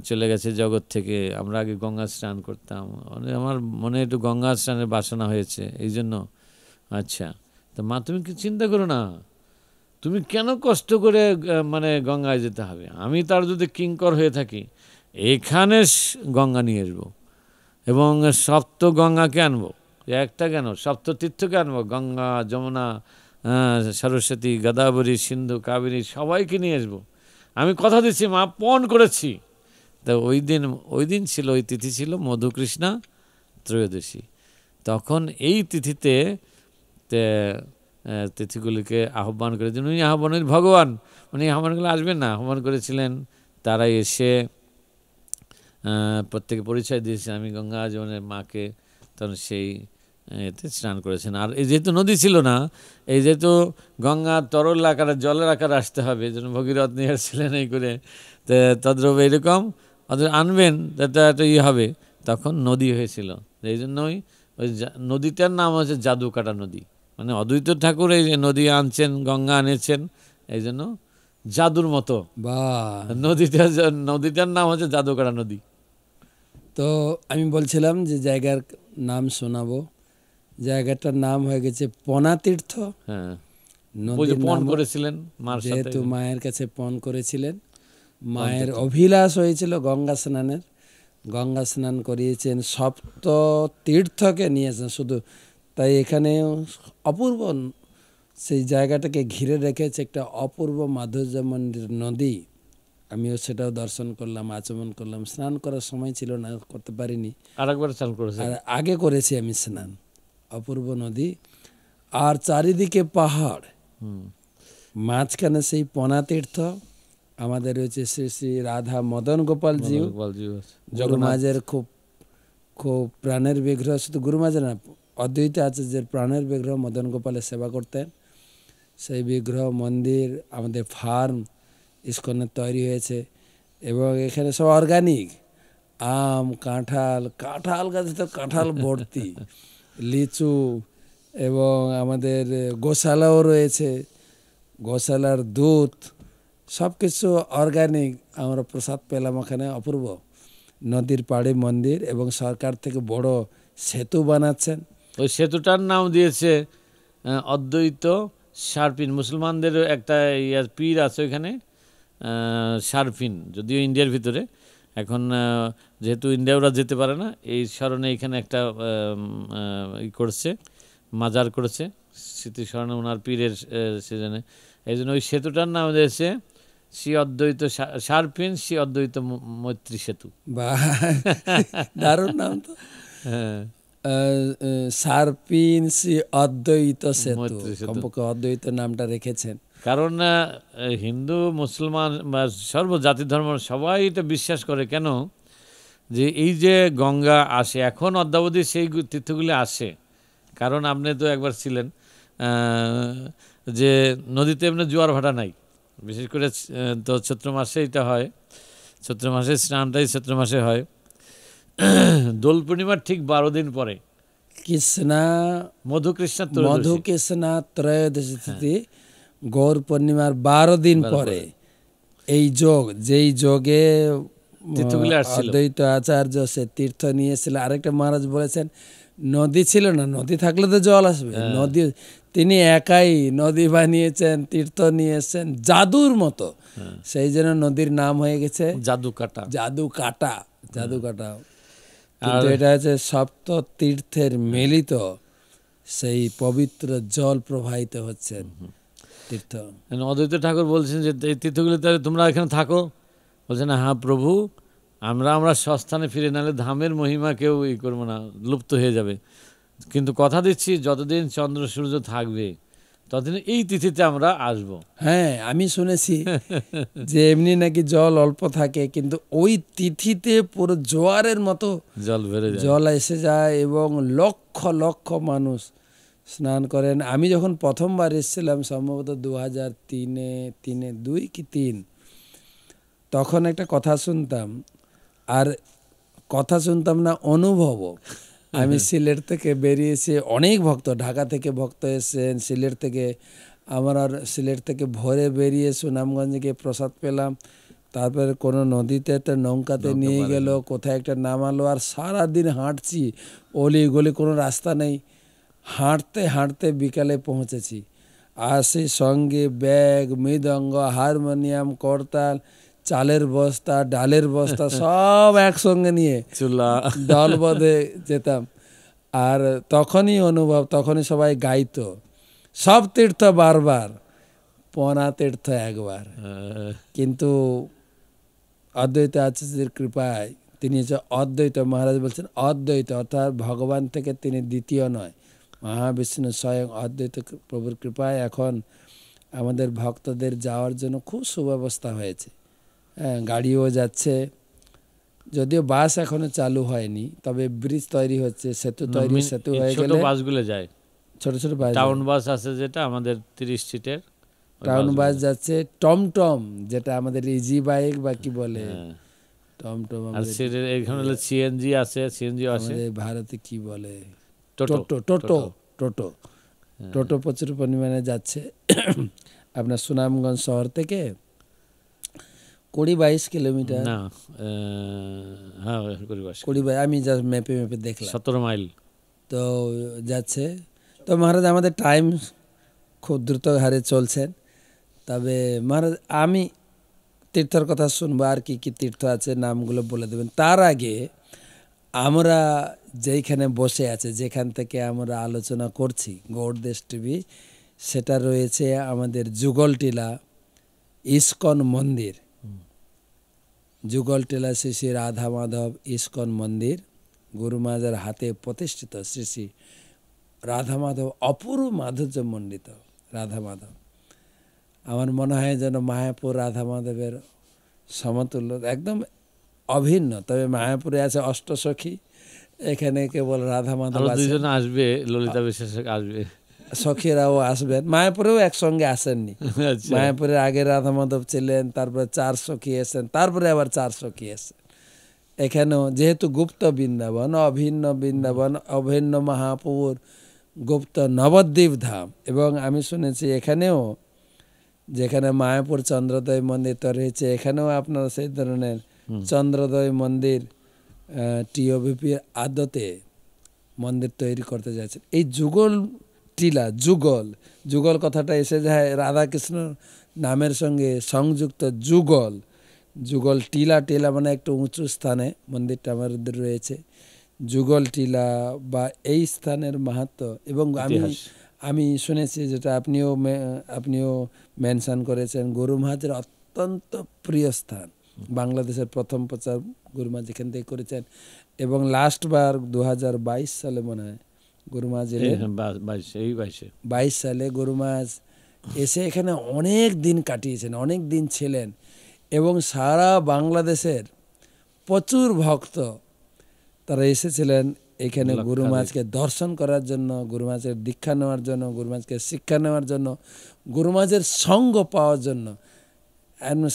চলে গেছে জগৎ থেকে আমরা আগে গঙ্গা স্নান করতাম মানে আমার মনে একটু গঙ্গা স্নানের বাসনা হয়েছে এই জন্য আচ্ছা তো মা তুমি কি চিন্তা করো না তুমি কেন কষ্ট করে মানে গঙ্গায় যেতে হবে আমি তার যদি কিঙ্কর হয়ে থাকি এখানে গঙ্গা নিয়ে আসবো এবং সপ্ত গঙ্গাকে আনবো একটা কেন সপ্ত তীর্থকে আনবো গঙ্গা যমুনা সরস্বতী গদাবরী সিন্ধু কাবেরী সবাইকে নিয়ে আসবো আমি কথা দিচ্ছি মা পণ করেছি তা ওই দিন ওই দিন ছিল ওই তিথি ছিল মধুকৃষ্ণা ত্রয়োদশী তখন এই তিথিতে তিথিগুলিকে আহ্বান করে উনি আহ্বান ভগবান উনি মানে আহ্বানগুলো আসবেন না আহ্বান করেছিলেন তারা এসে প্রত্যেকে পরিচয় দিয়েছে আমি গঙ্গা জীবনের মাকে তখন সেই এতে স্নান করেছেন আর এই যেহেতু নদী ছিল না এই যেহেতু গঙ্গা তরল আকারে জলের আকারে আসতে হবে এই জন্য ভগীরথ নিয়ে আসছিলেন এই করে তদ্রব এরকম অথচ আনবেন তাতে একটা ইয়ে হবে তখন নদী হয়েছিল এই জন্যই ওই নদীটার নাম হচ্ছে জাদুকাটা নদী মানে অদ্বৈত ঠাকুর এই যে নদী আনছেন গঙ্গা আনেছেন এই জন্য জাদুর মতো বা নদীটা নদীটার নাম হচ্ছে জাদুকাড়া নদী তো আমি বলছিলাম যে জায়গার নাম শোনাবো জায়গাটার নাম হয়ে গেছে পনা তীর্থ হ্যাঁ। পণ করেছিলেন যেহেতু মায়ের কাছে পণ করেছিলেন মায়ের অভিলাষ হয়েছিল গঙ্গা স্নানের গঙ্গা স্নান করিয়েছেন সপ্ত তীর্থকে নিয়েছেন শুধু তাই এখানেও অপূর্ব সেই জায়গাটাকে ঘিরে রেখেছে একটা অপূর্ব মন্দির নদী আমিও সেটাও দর্শন করলাম আচমন করলাম স্নান করার সময় ছিল না করতে পারিনি আরেকবার স্নান করেছি আগে করেছি আমি স্নান অপূর্ব নদী আর চারিদিকে পাহাড় মাঝখানে সেই পনা তীর্থ আমাদের রয়েছে শ্রী শ্রী রাধা মদন গোপাল জিউ খুব খুব প্রাণের বিগ্রহ শুধু গুরু না অদ্বৈত আচার্যের প্রাণের বিগ্রহ মদন গোপালের সেবা করতেন সেই বিগ্রহ মন্দির আমাদের ফার্ম ইস্কনের তৈরি হয়েছে এবং এখানে সব অর্গানিক আম কাঁঠাল কাঁঠাল গাছে তো কাঁঠাল ভর্তি লিচু এবং আমাদের গোশালাও রয়েছে গোশালার দুধ সব কিছু অর্গানিক আমরা প্রসাদ পেলাম ওখানে অপূর্ব নদীর পাড়ে মন্দির এবং সরকার থেকে বড় সেতু বানাচ্ছেন ওই সেতুটার নাম দিয়েছে অদ্বৈত সারফিন মুসলমানদের একটা ইয়ার পীর আছে ওইখানে সারফিন যদিও ইন্ডিয়ার ভিতরে এখন যেহেতু ইন্ডিয়া ওরা যেতে পারে না এই স্মরণে এখানে একটা ই করছে মাজার করেছে স্মৃতিস্মরণে ওনার পীরের সিজনে এই জন্য ওই সেতুটার নাম দিয়েছে শ্রী অদ্বৈত সারফিন শ্রী অদ্বৈত মৈত্রী সেতু বা দারুণ নাম তো হ্যাঁ সারপিনসি অদ্বৈত সেতু অদ্বৈত নামটা রেখেছেন কারণ হিন্দু মুসলমান বা সর্বজাতি ধর্ম সবাই এটা বিশ্বাস করে কেন যে এই যে গঙ্গা আসে এখন অদ্যাবধি সেই তীর্থগুলি আসে কারণ আপনি তো একবার ছিলেন যে নদীতে এমনি জোয়ার ভাটা নাই বিশেষ করে তো চৈত্র মাসে এটা হয় চৈত্র মাসে স্নানটাই চৈত্র মাসে হয় দোল পূর্ণিমার ঠিক বারো দিন পরে কৃষ্ণা মধুকৃষ্ণা মধুকৃষ্ণা ত্রয়োদশী তিথি গৌর পূর্ণিমার বারো দিন পরে এই যোগ যেই যোগে অদ্বৈত আচার্য সে তীর্থ নিয়েছিল আরেকটা মহারাজ বলেছেন নদী ছিল না নদী থাকলে তো জল আসবে হ্যাঁ। নদী তিনি একাই নদী বানিয়েছেন তীর্থ নিয়েছেন জাদুর মতো হ্যাঁ। সেই জন্য নদীর নাম হয়ে গেছে জাদু কাটা জাদু কাটা জাদু কাটা কিন্তু এটা যে সপ্ত তীর্থের মিলিত সেই পবিত্র জল প্রবাহিত হচ্ছে তীর্থ অদ্বৈত ঠাকুর বলছেন যে এই তীর্থগুলি তাহলে তোমরা এখানে থাকো বলছেন হ্যাঁ প্রভু আমরা আমরা সস্থানে ফিরে নালে ধামের মহিমা কেউ ই করবো না লুপ্ত হয়ে যাবে কিন্তু কথা দিচ্ছি যতদিন চন্দ্র সূর্য থাকবে ততদিন এই তিথিতে আমরা আসব হ্যাঁ আমি শুনেছি যে এমনি নাকি জল অল্প থাকে কিন্তু ওই তিথিতে পুরো জোয়ারের মতো জল বেড়ে জল এসে যায় এবং লক্ষ লক্ষ মানুষ স্নান করেন আমি যখন প্রথমবার এসেছিলাম সম্ভবত দু হাজার তিনে তিনে দুই কি তিন তখন একটা কথা শুনতাম আর কথা শুনতাম না অনুভবও আমি সিলেট থেকে বেরিয়েছি অনেক ভক্ত ঢাকা থেকে ভক্ত এসেছেন সিলেট থেকে আমার আর সিলেট থেকে ভোরে বেরিয়ে সুনামগঞ্জে গিয়ে প্রসাদ পেলাম তারপরে কোনো নদীতে একটা নৌকাতে নিয়ে গেল কোথায় একটা নামালো আর সারাদিন হাঁটছি অলি গলি কোনো রাস্তা নেই হাঁটতে হাঁটতে বিকালে পৌঁছেছি আর সেই সঙ্গে ব্যাগ মৃদঙ্গ হারমোনিয়াম করতাল চালের বস্তা ডালের বস্তা সব একসঙ্গে নিয়ে চুলা দল বধে যেতাম আর তখনই অনুভব তখনই সবাই গাইতো সব তীর্থ বারবার পনা তীর্থ একবার কিন্তু অদ্বৈত আচার্যের কৃপায় তিনি হচ্ছে অদ্বৈত মহারাজ বলছেন অদ্বৈত অর্থাৎ ভগবান থেকে তিনি দ্বিতীয় নয় মহাবিষ্ণু স্বয়ং অদ্বৈত প্রভুর কৃপায় এখন আমাদের ভক্তদের যাওয়ার জন্য খুব সুব্যবস্থা হয়েছে হ্যাঁ, গাড়িও যাচ্ছে যদিও বাস এখনো চালু হয়নি তবে ব্রিজ তৈরি হচ্ছে সেতু তৈরি সেতু হয়ে গেলে বাসগুলো যায় ছোট ছোট বাস টাউন বাস আছে যেটা আমাদের 30 সিটের টাউন বাস যাচ্ছে টমটম যেটা আমাদের ইজি বাইক বা কি বলে টমটম হ্যাঁ। আমাদের এখানে হলো সিএনজি আছে সিএনজি আছে আমাদের ভারতে কি বলে টোটো টোটো টোটো টোটো প্রচুর পরিমাণে যাচ্ছে আপনার সুনামগঞ্জ শহর থেকে কুড়ি বাইশ কিলোমিটার না হ্যাঁ কুড়ি বাইশ কুড়ি বাইশ আমি যা ম্যাপে ম্যাপে দেখলাম সতেরো মাইল তো যাচ্ছে তো মহারাজ আমাদের টাইম খুব দ্রুত হারে চলছেন তবে মহারাজ আমি তীর্থর কথা শুনবো আর কী কী তীর্থ আছে নামগুলো বলে দেবেন তার আগে আমরা যেইখানে বসে আছে যেখান থেকে আমরা আলোচনা করছি গৌড় দেশ টিভি সেটা রয়েছে আমাদের যুগলটিলা ইস্কন মন্দির টেলা শ্রী শ্রী রাধা মাধব ইস্কন মন্দির গুরুমাজার হাতে প্রতিষ্ঠিত শ্রী শ্রী রাধা মাধব অপূর্ব মাধুর্য মণ্ডিত রাধা মাধব আমার মনে হয় যেন মায়াপুর রাধা মাধবের সমতুল্য একদম অভিন্ন তবে মায়াপুরে আছে অষ্টসখী এখানে কেবল রাধা মাধব আসবে ললিতা বিশেষ আসবে ও আসবেন মায়াপুরেও একসঙ্গে আসেননি আচ্ছা। মায়াপুরের আগে রাধা মাধব ছিলেন তারপরে চার সখী এসেন তারপরে আবার চার সখী এসেন এখানেও যেহেতু গুপ্ত বৃন্দাবন অভিন্ন বৃন্দাবন অভিন্ন মহাপুর গুপ্ত নবদ্বীপ ধাম এবং আমি শুনেছি এখানেও যেখানে মায়াপুর চন্দ্রদয় মন্দির তো রয়েছে এখানেও আপনারা সেই ধরনের চন্দ্রদয় মন্দির টিওবিপির আদতে মন্দির তৈরি করতে যাচ্ছেন এই যুগল টিলা যুগল যুগল কথাটা এসে যায় রাধাকৃষ্ণ নামের সঙ্গে সংযুক্ত যুগল যুগল টিলা টিলা মানে একটা উঁচু স্থানে মন্দিরটা আমাদের রয়েছে যুগল টিলা বা এই স্থানের মাহাত্ম এবং আমি আমি শুনেছি যেটা আপনিও আপনিও মেনশন করেছেন গরু মহাজের অত্যন্ত প্রিয় স্থান বাংলাদেশের প্রথম প্রচার গুরুমা যেখান থেকে করেছেন এবং লাস্টবার দু সালে মনে হয় গরুমা জেলে বাইশ সালে গরুমাজ এসে এখানে অনেক দিন কাটিয়েছেন অনেক দিন ছিলেন এবং সারা বাংলাদেশের প্রচুর ভক্ত তারা এসেছিলেন এখানে গুরুমাজকে দর্শন করার জন্য গুরুমাজের দীক্ষা নেওয়ার জন্য গুরুমাজকে শিক্ষা নেওয়ার জন্য গুরুমাজের সঙ্গ পাওয়ার জন্য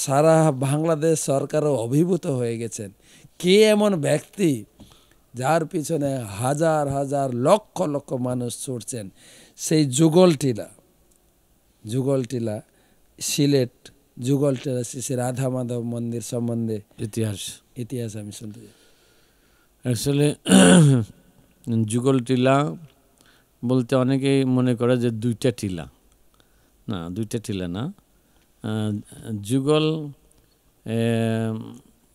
সারা বাংলাদেশ সরকারও অভিভূত হয়ে গেছেন কে এমন ব্যক্তি যার পিছনে হাজার হাজার লক্ষ লক্ষ মানুষ ছুটছেন সেই যুগলটিলা যুগলটিলা সিলেট যুগলটিলা শ্রী রাধা মাধব মন্দির সম্বন্ধে ইতিহাস ইতিহাস আমি শুনতে আসলে যুগলটিলা বলতে অনেকেই মনে করে যে দুইটা টিলা না দুইটা টিলা না যুগল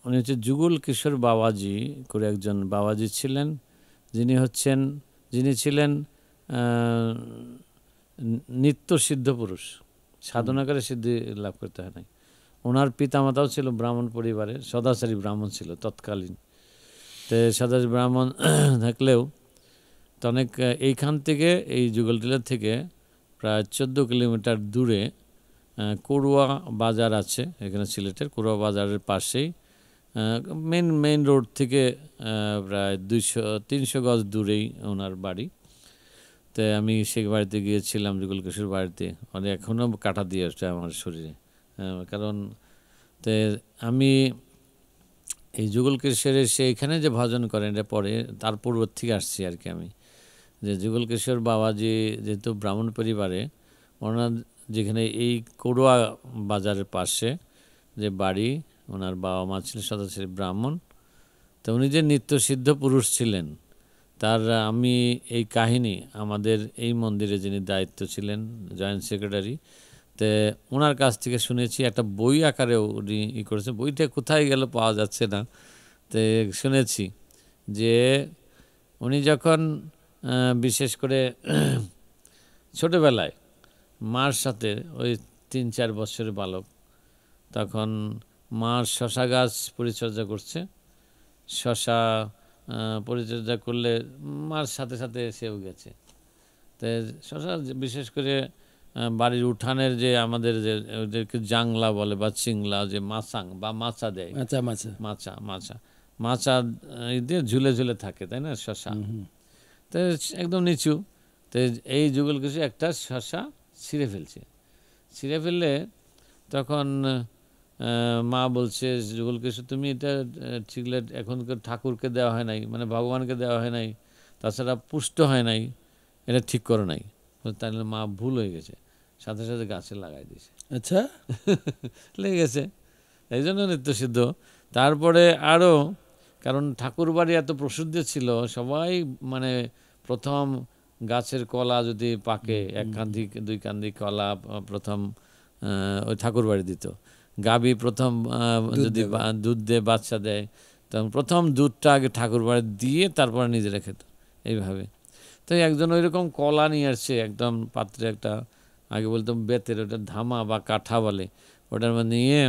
উনি হচ্ছে যুগল কিশোর বাবাজি করে একজন বাবাজি ছিলেন যিনি হচ্ছেন যিনি ছিলেন নিত্য সিদ্ধ পুরুষ সাধনাকারে সিদ্ধি লাভ করতে হয় নাই ওনার পিতামাতাও ছিল ব্রাহ্মণ পরিবারে সদাচারী ব্রাহ্মণ ছিল তৎকালীন তো সদাচারী ব্রাহ্মণ থাকলেও তো অনেক এইখান থেকে এই যুগল থেকে প্রায় চোদ্দো কিলোমিটার দূরে কোরুয়া বাজার আছে এখানে সিলেটের কোরুয়া বাজারের পাশেই মেন মেন রোড থেকে প্রায় দুইশো তিনশো গজ দূরেই ওনার বাড়ি তাই আমি সে বাড়িতে গিয়েছিলাম যুগল কিশোর বাড়িতে অনেক মানে এখনও কাটা দিয়ে আসছে আমার শরীরে কারণ তে আমি এই যুগল কিশোর এসে এখানে যে ভজন করেন এটা পরে তার পূর্ব থেকে আসছি আর কি আমি যে যুগল কিশোর বাবাজি যেহেতু ব্রাহ্মণ পরিবারে ওনার যেখানে এই কড়ুয়া বাজারের পাশে যে বাড়ি ওনার বাবা মা ছিলেন সদাশিব ব্রাহ্মণ তো উনি যে নিত্যসিদ্ধ পুরুষ ছিলেন তার আমি এই কাহিনী আমাদের এই মন্দিরে যিনি দায়িত্ব ছিলেন জয়েন্ট সেক্রেটারি তে ওনার কাছ থেকে শুনেছি একটা বই আকারে উনি ই করেছে বইটা কোথায় গেল পাওয়া যাচ্ছে না তে শুনেছি যে উনি যখন বিশেষ করে ছোটোবেলায় মার সাথে ওই তিন চার বছরের বালক তখন মা শশা গাছ পরিচর্যা করছে শশা পরিচর্যা করলে মার সাথে সাথে সেও গেছে তো শশা বিশেষ করে বাড়ির উঠানের যে আমাদের যে ওদেরকে জাংলা বলে বা চিংলা যে মাছাং বা মাছা দেয় মাছা মাছা মাছা মাছা মাছা দিয়ে ঝুলে ঝুলে থাকে তাই না শশা তো একদম নিচু তো এই যুগল কিছু একটা শশা ছিঁড়ে ফেলছে ছিঁড়ে ফেললে তখন মা বলছে যুগল কিশোর তুমি এটা ঠিকলে এখনকার ঠাকুরকে দেওয়া হয় নাই মানে ভগবানকে দেওয়া হয় নাই তাছাড়া পুষ্ট হয় নাই এটা ঠিক করে নাই তাহলে মা ভুল হয়ে গেছে সাথে সাথে গাছে লাগাই দিয়েছে আচ্ছা লেগে গেছে এই জন্য নিত্যসিদ্ধ তারপরে আরও কারণ ঠাকুর বাড়ি এত প্রসিদ্ধ ছিল সবাই মানে প্রথম গাছের কলা যদি পাকে এক কান্দি দুই কান্দি কলা প্রথম ওই ঠাকুর বাড়ি দিত গাবি প্রথম যদি দুধ দেয় বাচ্চা দেয় তখন প্রথম দুধটা আগে ঠাকুর বাড়ি দিয়ে তারপরে নিজেরা খেত এইভাবে তো একজন ওই রকম কলা নিয়ে আসছে একদম পাত্রে একটা আগে বলতাম বেতের ওটা ধামা বা কাঠা বলে ওটার মধ্যে নিয়ে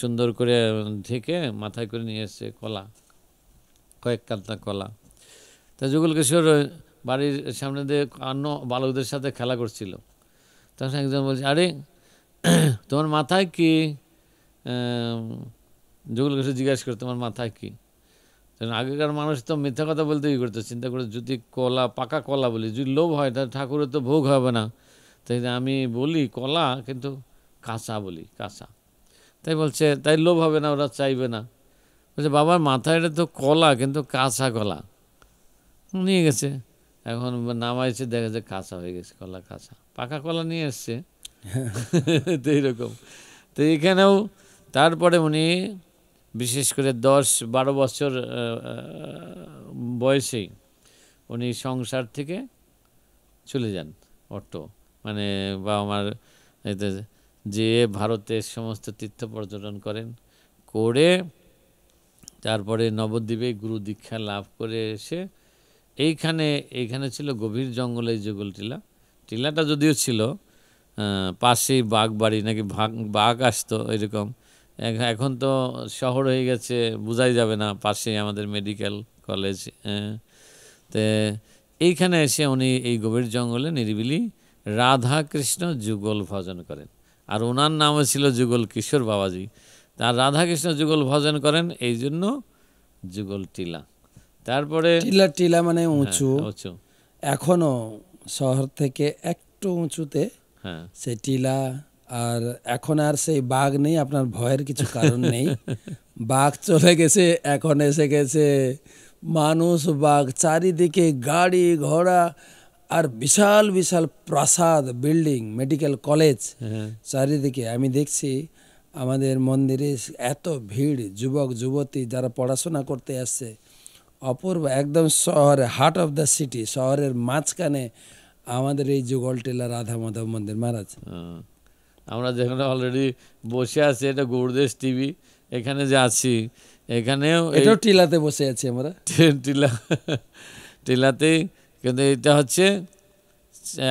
সুন্দর করে ঢেকে মাথায় করে নিয়ে এসছে কলা কয়েক কান্তা কলা তা যুগল কিশোর বাড়ির সামনে দিয়ে অন্য বালকদের সাথে খেলা করছিল তখন একজন বলছে আরে তোমার মাথায় কি যুগল ঘোষ জিজ্ঞাসা করে তোমার মাথায় কি আগেকার মানুষ তো মিথ্যা কথা বলতে কী করতো চিন্তা করে যদি কলা পাকা কলা বলি যদি লোভ হয় তাহলে ঠাকুরের তো ভোগ হবে না তাই আমি বলি কলা কিন্তু কাঁচা বলি কাঁচা তাই বলছে তাই লোভ হবে না ওরা চাইবে না বলছে বাবার মাথায় এটা তো কলা কিন্তু কাঁচা কলা নিয়ে গেছে এখন নামাইছে দেখা যায় কাঁচা হয়ে গেছে কলা কাঁচা পাকা কলা নিয়ে এসছে তো এইরকম তো এখানেও তারপরে উনি বিশেষ করে দশ বারো বছর বয়সেই উনি সংসার থেকে চলে যান অটো মানে বা আমার যে ভারতের সমস্ত তীর্থ পর্যটন করেন করে তারপরে নবদ্বীপে গুরু দীক্ষা লাভ করে এসে এইখানে এইখানে ছিল গভীর জঙ্গলে যুগল টিলা টিলাটা যদিও ছিল পাশেই বাঘ বাড়ি নাকি ভাগ বাঘ আসতো এরকম এখন তো শহর হয়ে গেছে বোঝাই যাবে না পাশেই আমাদের মেডিকেল কলেজ হ্যাঁ। তে এইখানে এসে উনি এই গভীর জঙ্গলে নিরিবিলি রাধা কৃষ্ণ যুগল ভজন করেন আর ওনার নামও ছিল যুগল কিশোর বাবাজি তার রাধাকৃষ্ণ যুগল ভজন করেন এই জন্য যুগল টিলা তারপরে টিলা টিলা মানে হ্যাঁ, উঁচু উঁচু এখনো শহর থেকে একটু উঁচুতে হ্যাঁ। সেই টিলা আর এখন আর সেই বাঘ নেই আপনার ভয়ের কিছু কারণ নেই বাঘ চলে গেছে এখন এসে গেছে মানুষ বাঘ চারিদিকে গাড়ি ঘোড়া আর বিশাল বিশাল প্রাসাদ বিল্ডিং মেডিকেল কলেজ হ্যাঁ। চারিদিকে আমি দেখছি আমাদের মন্দিরে এত ভিড় যুবক যুবতী যারা পড়াশোনা করতে আসছে অপূর্ব একদম শহরে হার্ট অফ দ্য সিটি শহরের মাঝখানে আমাদের এই যুগল টেলা রাধা মাধব মন্দির মহারাজ হ্যাঁ। আমরা যেখানে অলরেডি বসে আছি এটা গৌরদেশ টিভি এখানে যে আছি এখানেও এটাও টিলাতে বসে আছি আমরা টিলা টিলাতে কিন্তু এটা হচ্ছে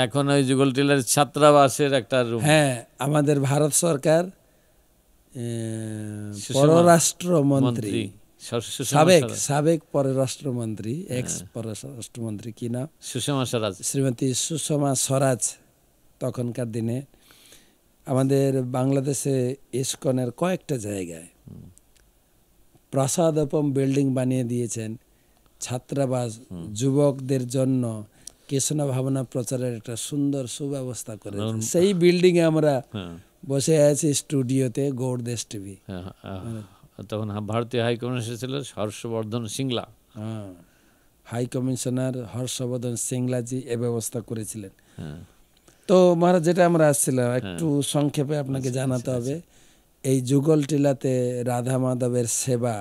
এখন ওই যুগল টিলার ছাত্রাবাসের একটা রুম হ্যাঁ আমাদের ভারত সরকার পররাষ্ট্র মন্ত্রী সাবেক সাবেক পররাষ্ট্রমন্ত্রী এক্স হ্যাঁ। পররাষ্ট্রমন্ত্রী কি নাম সুষমা স্বরাজ শ্রীমতী সুষমা স্বরাজ তখনকার দিনে আমাদের বাংলাদেশে ইস্কনের কয়েকটা জায়গায় প্রাসাদপম বিল্ডিং বানিয়ে দিয়েছেন ছাত্রাবাস যুবকদের জন্য কৃষ্ণ ভাবনা প্রচারের একটা সুন্দর সুব্যবস্থা করে সেই বিল্ডিংয়ে আমরা হ্যাঁ। বসে আছি স্টুডিওতে গৌড় দেশ টিভি হ্যাঁ, মানে তখন ভারতীয় হাই কমিশনার ছিল হর্ষবর্ধন সিংলা হাই হ্যাঁ, কমিশনার হর্ষবর্ধন সিংলাজি এ ব্যবস্থা করেছিলেন হ্যাঁ। তো মহারাজ যেটা আমরা আসছিলাম হ্যাঁ। একটু সংক্ষেপে আপনাকে আচ্ছা, জানাতে আচ্ছা, হবে আচ্ছা। এই যুগল টিলাতে রাধা মাধবের সেবা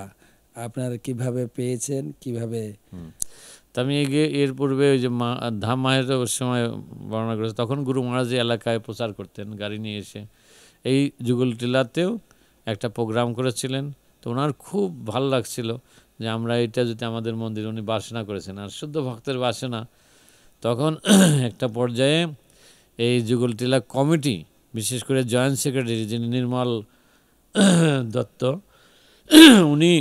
আপনারা কিভাবে পেয়েছেন কিভাবে তা আমি এর পূর্বে ওই যে মা ধাম মায়ের সময় বর্ণনা করেছে তখন গুরু মহারাজ এলাকায় প্রচার করতেন গাড়ি নিয়ে এসে এই যুগল টিলাতেও একটা প্রোগ্রাম করেছিলেন তো ওনার খুব ভাল লাগছিল যে আমরা এটা যদি আমাদের মন্দির উনি বাসনা করেছেন আর শুদ্ধ ভক্তের বাসনা তখন একটা পর্যায়ে এই যুগলটিলা কমিটি বিশেষ করে জয়েন্ট সেক্রেটারি যিনি নির্মল দত্ত উনি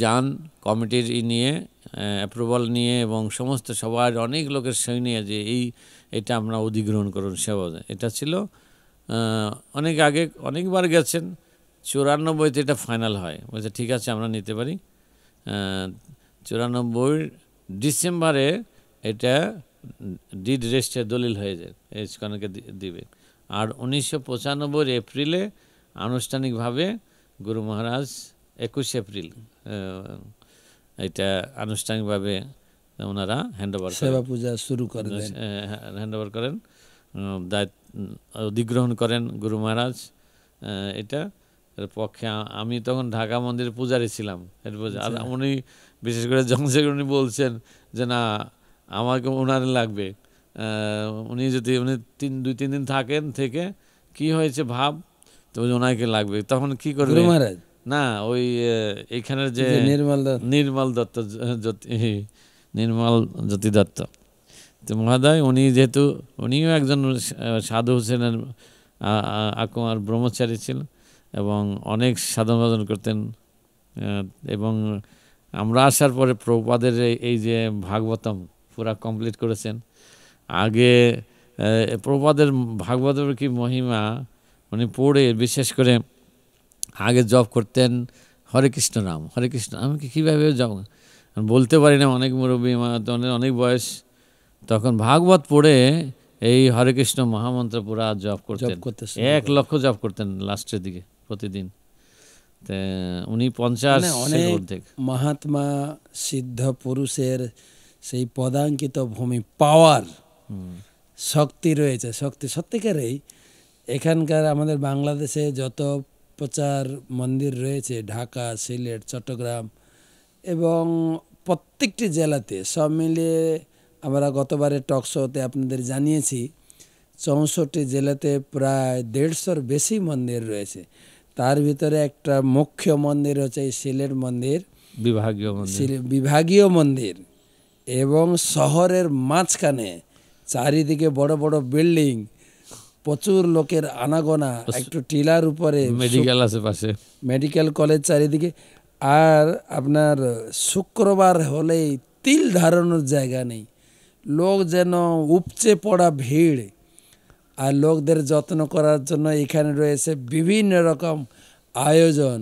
যান কমিটির ই নিয়ে অ্যাপ্রুভাল নিয়ে এবং সমস্ত সবার অনেক লোকের সই নিয়ে যে এই এটা আমরা অধিগ্রহণ করুন সেবা এটা ছিল অনেক আগে অনেকবার গেছেন চুরানব্বইতে এটা ফাইনাল হয় বলছে ঠিক আছে আমরা নিতে পারি চুরানব্বই ডিসেম্বরে এটা ডিড রেস্টের দলিল হয়ে যায় ইস্কনকে দিবে আর উনিশশো পঁচানব্বই এপ্রিলে আনুষ্ঠানিকভাবে গুরু মহারাজ একুশ এপ্রিল এটা আনুষ্ঠানিকভাবে ওনারা হ্যান্ডওভার সেবা পূজা শুরু হ্যাঁ, করেন হ্যান্ডওভার করেন দায়িত্ব অধিগ্রহণ করেন গুরু মহারাজ এটা এর পক্ষে আমি তখন ঢাকা মন্দিরে পূজারি ছিলাম এর আচ্ছা। আর উনি বিশেষ করে জংসেক উনি বলছেন যে না আমাকে ওনার লাগবে উনি যদি উনি তিন দুই তিন দিন থাকেন থেকে কি হয়েছে ভাব তো ওনাকে লাগবে তখন কি করবে মহারাজ না ওই এখানের যে নির্মল নির্মল দত্ত নির্মল জ্যোতি দত্ত তো মহাদয় উনি যেহেতু উনিও একজন সাধু হোসেনের আকুমার ব্রহ্মচারী ছিলেন এবং অনেক সাধন বাদন করতেন এবং আমরা আসার পরে প্রপাদের এই যে ভাগবতম পুরা কমপ্লিট করেছেন আগে প্রপাদের ভাগবতের কি মহিমা উনি পড়ে বিশেষ করে আগে জব করতেন হরে কৃষ্ণ রাম হরে কৃষ্ণ আমি কীভাবে জব বলতে পারি না অনেক মুরব্বী অনেক বয়স তখন ভাগবত পড়ে এই হরে কৃষ্ণ মহামন্ত্র পুরা জব করতেন এক লক্ষ জব করতেন লাস্টের দিকে প্রতিদিন উনি পঞ্চাশ মানে অনেক মহাত্মা সিদ্ধ পুরুষের সেই পদাঙ্কিত ভূমি পাওয়ার শক্তি রয়েছে শক্তি সত্যিকারেই এখানকার আমাদের বাংলাদেশে যত প্রচার মন্দির রয়েছে ঢাকা সিলেট চট্টগ্রাম এবং প্রত্যেকটি জেলাতে সব মিলিয়ে আমরা গতবারে টক শোতে আপনাদের জানিয়েছি চৌষট্টি জেলাতে প্রায় দেড়শোর বেশি মন্দির রয়েছে তার ভিতরে একটা মুখ্য মন্দির হচ্ছে সিলেট মন্দির বিভাগীয় মন্দির বিভাগীয় মন্দির এবং শহরের মাঝখানে চারিদিকে বড় বড় বিল্ডিং প্রচুর লোকের আনাগোনা একটু টিলার উপরে মেডিকেল আশেপাশে মেডিকেল কলেজ চারিদিকে আর আপনার শুক্রবার হলেই তিল ধারণের জায়গা নেই লোক যেন উপচে পড়া ভিড় আর লোকদের যত্ন করার জন্য এখানে রয়েছে বিভিন্ন রকম আয়োজন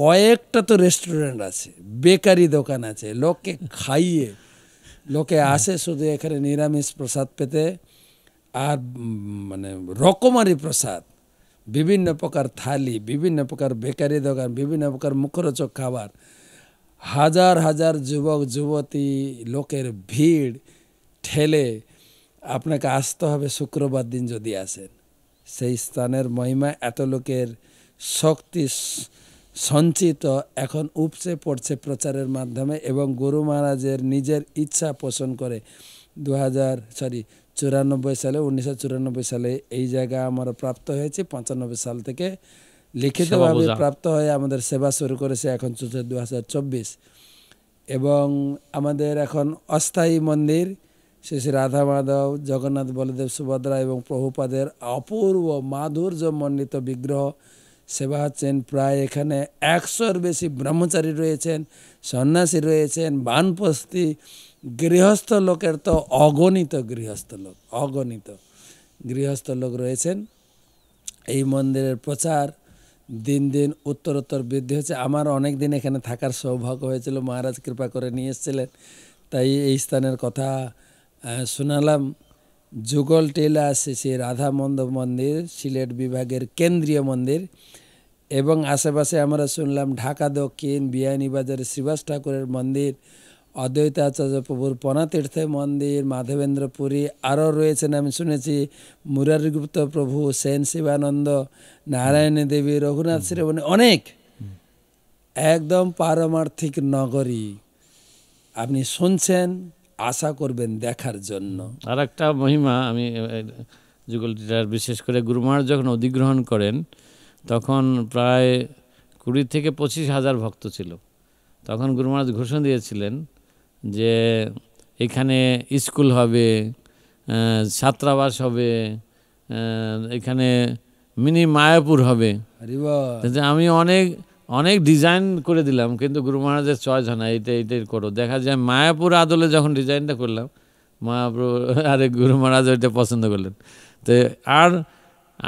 কয়েকটা তো রেস্টুরেন্ট আছে বেকারি দোকান আছে লোককে খাইয়ে লোকে আসে শুধু এখানে নিরামিষ প্রসাদ পেতে আর মানে রকমারি প্রসাদ বিভিন্ন প্রকার থালি বিভিন্ন প্রকার বেকারি দোকান বিভিন্ন প্রকার মুখরোচক খাবার হাজার হাজার যুবক যুবতী লোকের ভিড় ঠেলে আপনাকে আসতে হবে শুক্রবার দিন যদি আসেন সেই স্থানের মহিমা এত লোকের শক্তি সঞ্চিত এখন উপচে পড়ছে প্রচারের মাধ্যমে এবং গুরু মহারাজের নিজের ইচ্ছা পোষণ করে দু সরি চুরানব্বই সালে উনিশশো সালে এই জায়গা আমার প্রাপ্ত হয়েছে পঁচানব্বই সাল থেকে লিখিতভাবে প্রাপ্ত হয়ে আমাদের সেবা শুরু করেছে এখন চলছে দু এবং আমাদের এখন অস্থায়ী মন্দির শেষে রাধা মাধব জগন্নাথ বলদেব সুভদ্রা এবং প্রভুপাদের অপূর্ব মাধুর্যমণ্ডিত বিগ্রহ সেবা হচ্ছেন প্রায় এখানে একশোর বেশি ব্রহ্মচারী রয়েছেন সন্ন্যাসী রয়েছেন বানপস্তি গৃহস্থ লোকের তো অগণিত গৃহস্থ লোক অগণিত গৃহস্থ লোক রয়েছেন এই মন্দিরের প্রচার দিন দিন উত্তরোত্তর বৃদ্ধি হচ্ছে আমার অনেক দিন এখানে থাকার সৌভাগ্য হয়েছিল মহারাজ কৃপা করে নিয়ে এসেছিলেন তাই এই স্থানের কথা শোনালাম যুগল টেলা আছে সে রাধা মন্দ মন্দির সিলেট বিভাগের কেন্দ্রীয় মন্দির এবং আশেপাশে আমরা শুনলাম ঢাকা দক্ষিণ বিয়ানীবাজারের শ্রীবাস ঠাকুরের মন্দির অদ্বৈতাচার্য প্রভুর পনাতীর্থ মন্দির মাধবেন্দ্র পুরী আরও রয়েছেন আমি শুনেছি মুরারিগুপ্ত প্রভু সেন শিবানন্দ নারায়ণী দেবী রঘুনাথ শ্রীবণী অনেক একদম পারমার্থিক নগরী আপনি শুনছেন আশা করবেন দেখার জন্য আর একটা মহিমা আমি যুগলটিটার বিশেষ করে গুরুমার যখন অধিগ্রহণ করেন তখন প্রায় কুড়ি থেকে পঁচিশ হাজার ভক্ত ছিল তখন গুরু মহারাজ ঘোষণা দিয়েছিলেন যে এখানে স্কুল হবে ছাত্রাবাস হবে এখানে মিনি মায়াপুর হবে আমি অনেক অনেক ডিজাইন করে দিলাম কিন্তু গুরু মহারাজের চয়েস হয় না এইটা এইটাই করো দেখা যায় মায়াপুর আদলে যখন ডিজাইনটা করলাম মায়াপুর আরে গুরু মহারাজ ওইটা পছন্দ করলেন তো আর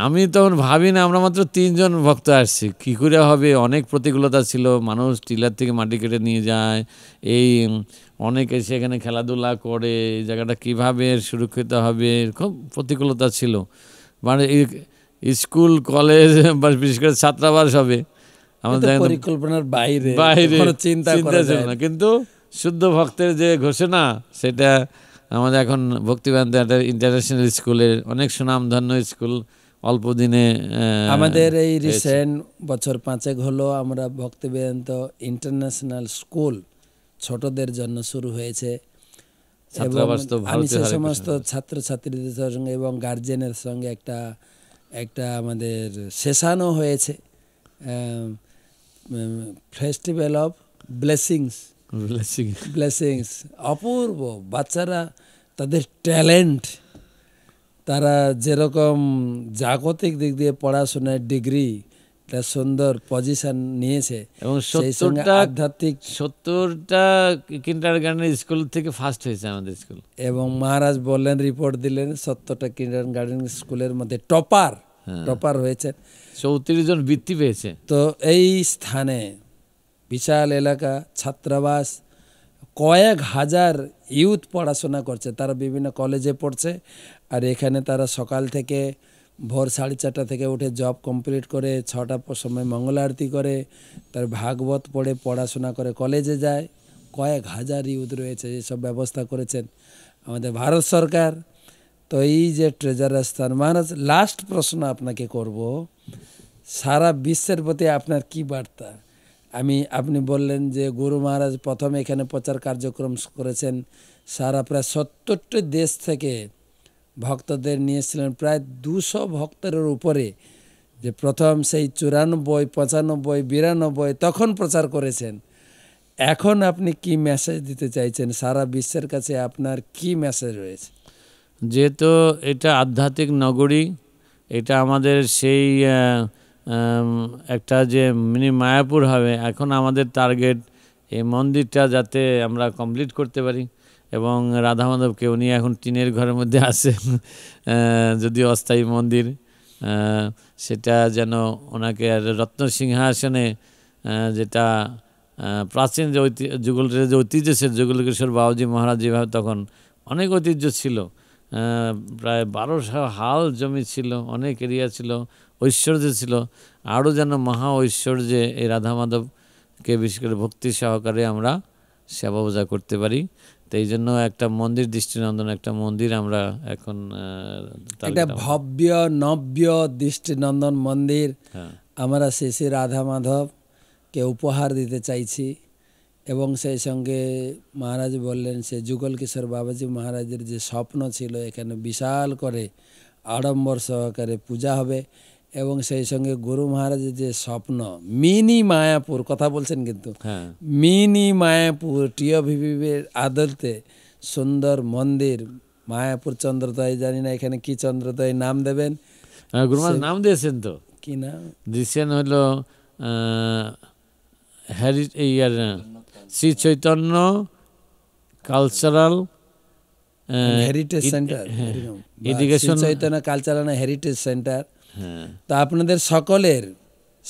আমি তখন ভাবি না আমরা মাত্র তিনজন ভক্ত আসছি কী করে হবে অনেক প্রতিকূলতা ছিল মানুষ টিলার থেকে মাটি কেটে নিয়ে যায় এই অনেকে সেখানে খেলাধুলা করে এই জায়গাটা কীভাবে সুরক্ষিত হবে খুব প্রতিকূলতা ছিল মানে স্কুল কলেজ বা বিশেষ করে ছাত্রাবাস হবে আমাদের পরিকল্পনার বাইরে বাইরে চিন্তা চিন্তা ছিল না কিন্তু শুদ্ধ ভক্তের যে ঘোষণা সেটা আমাদের এখন ভক্তিবেদান্ত ইন্টারন্যাশনাল স্কুলের অনেক সুনামধন্য স্কুল অল্প দিনে আমাদের এই রিসেন্ট বছর পাঁচেক হলো আমরা ভক্তিবেদান্ত ইন্টারন্যাশনাল স্কুল ছোটদের জন্য শুরু হয়েছে আমি সে সমস্ত ছাত্রছাত্রীদের সঙ্গে এবং গার্জেনের সঙ্গে একটা একটা আমাদের সেশানও হয়েছে ফেস্টিভ্যাল অফ ব্লেসিংস ব্লেসিংস অপূর্ব বাচ্চারা তাদের ট্যালেন্ট তারা যেরকম জাগতিক দিক দিয়ে পড়াশোনায় ডিগ্রি একটা সুন্দর পজিশন নিয়েছে এবং সত্তরটা আধ্যাত্মিক সত্তরটা কিন্ডার গার্ডেন স্কুল থেকে ফার্স্ট হয়েছে আমাদের স্কুল এবং মহারাজ বললেন রিপোর্ট দিলেন সত্তরটা কিন্ডার গার্ডেন স্কুলের মধ্যে টপার হ্যাঁ। টপার হয়েছে চৌত্রিশ জন বৃত্তি পেয়েছে তো এই স্থানে বিশাল এলাকা ছাত্রাবাস কয়েক হাজার ইউথ পড়াশোনা করছে তারা বিভিন্ন কলেজে পড়ছে আর এখানে তারা সকাল থেকে ভোর সাড়ে চারটা থেকে উঠে জব কমপ্লিট করে ছটা সময় মঙ্গল আরতি করে তার ভাগবত পড়ে পড়াশোনা করে কলেজে যায় কয়েক হাজার ইউথ রয়েছে এসব ব্যবস্থা করেছেন আমাদের ভারত সরকার তো এই যে ট্রেজার স্থান মহারাজ লাস্ট প্রশ্ন আপনাকে করবো সারা বিশ্বের প্রতি আপনার কি বার্তা আমি আপনি বললেন যে গুরু মহারাজ প্রথম এখানে প্রচার কার্যক্রম করেছেন সারা প্রায় সত্তরটি দেশ থেকে ভক্তদের নিয়েছিলেন প্রায় দুশো ভক্তের উপরে যে প্রথম সেই চুরানব্বই পঁচানব্বই বিরানব্বই তখন প্রচার করেছেন এখন আপনি কি মেসেজ দিতে চাইছেন সারা বিশ্বের কাছে আপনার কি মেসেজ রয়েছে যেহেতু এটা আধ্যাত্মিক নগরী এটা আমাদের সেই একটা যে মিনি মায়াপুর হবে এখন আমাদের টার্গেট এই মন্দিরটা যাতে আমরা কমপ্লিট করতে পারি এবং রাধা মাধবকে উনি এখন টিনের ঘরের মধ্যে আসে যদিও অস্থায়ী মন্দির সেটা যেন ওনাকে আর রত্ন সিংহাসনে যেটা প্রাচীন যে যুগলের যে ঐতিহ্য ছিল যুগলকিশোর বাবুজি মহারাজ যেভাবে তখন অনেক ঐতিহ্য ছিল প্রায় বারোশো হাল জমি ছিল অনেক এরিয়া ছিল ঐশ্বর্য ছিল আরও যেন মহা ঐশ্বর্যে এই রাধা মাধবকে বিশেষ করে ভক্তি সহকারে আমরা সেবা পূজা করতে পারি তো এই জন্য একটা মন্দির দৃষ্টিনন্দন একটা মন্দির আমরা এখন একটা ভব্য নব্য দৃষ্টিনন্দন মন্দির হ্যাঁ। আমরা শ্রী শ্রী রাধা মাধবকে উপহার দিতে চাইছি এবং সেই সঙ্গে মহারাজ বললেন সে যুগল কিশোর বাবাজি মহারাজের যে স্বপ্ন ছিল এখানে বিশাল করে আড়ম্বর সহকারে পূজা হবে এবং সেই সঙ্গে গুরু মহারাজের যে স্বপ্ন মিনি মায়াপুর কথা বলছেন কিন্তু হ্যাঁ। মিনি মায়াপুর টিওভিভির আদলতে সুন্দর মন্দির মায়াপুর চন্দ্রদয় জানি না এখানে কি চন্দ্রদয় নাম দেবেন হ্যাঁ, গুরুমার নাম দিয়েছেন তো কি নাম দিয়েছেন হলো হ্যারি ইয়ার Shri Chaitanya cultural heritage centre education Chaitanya cultural heritage centre হ্যাঁ। তা আপনাদের সকলের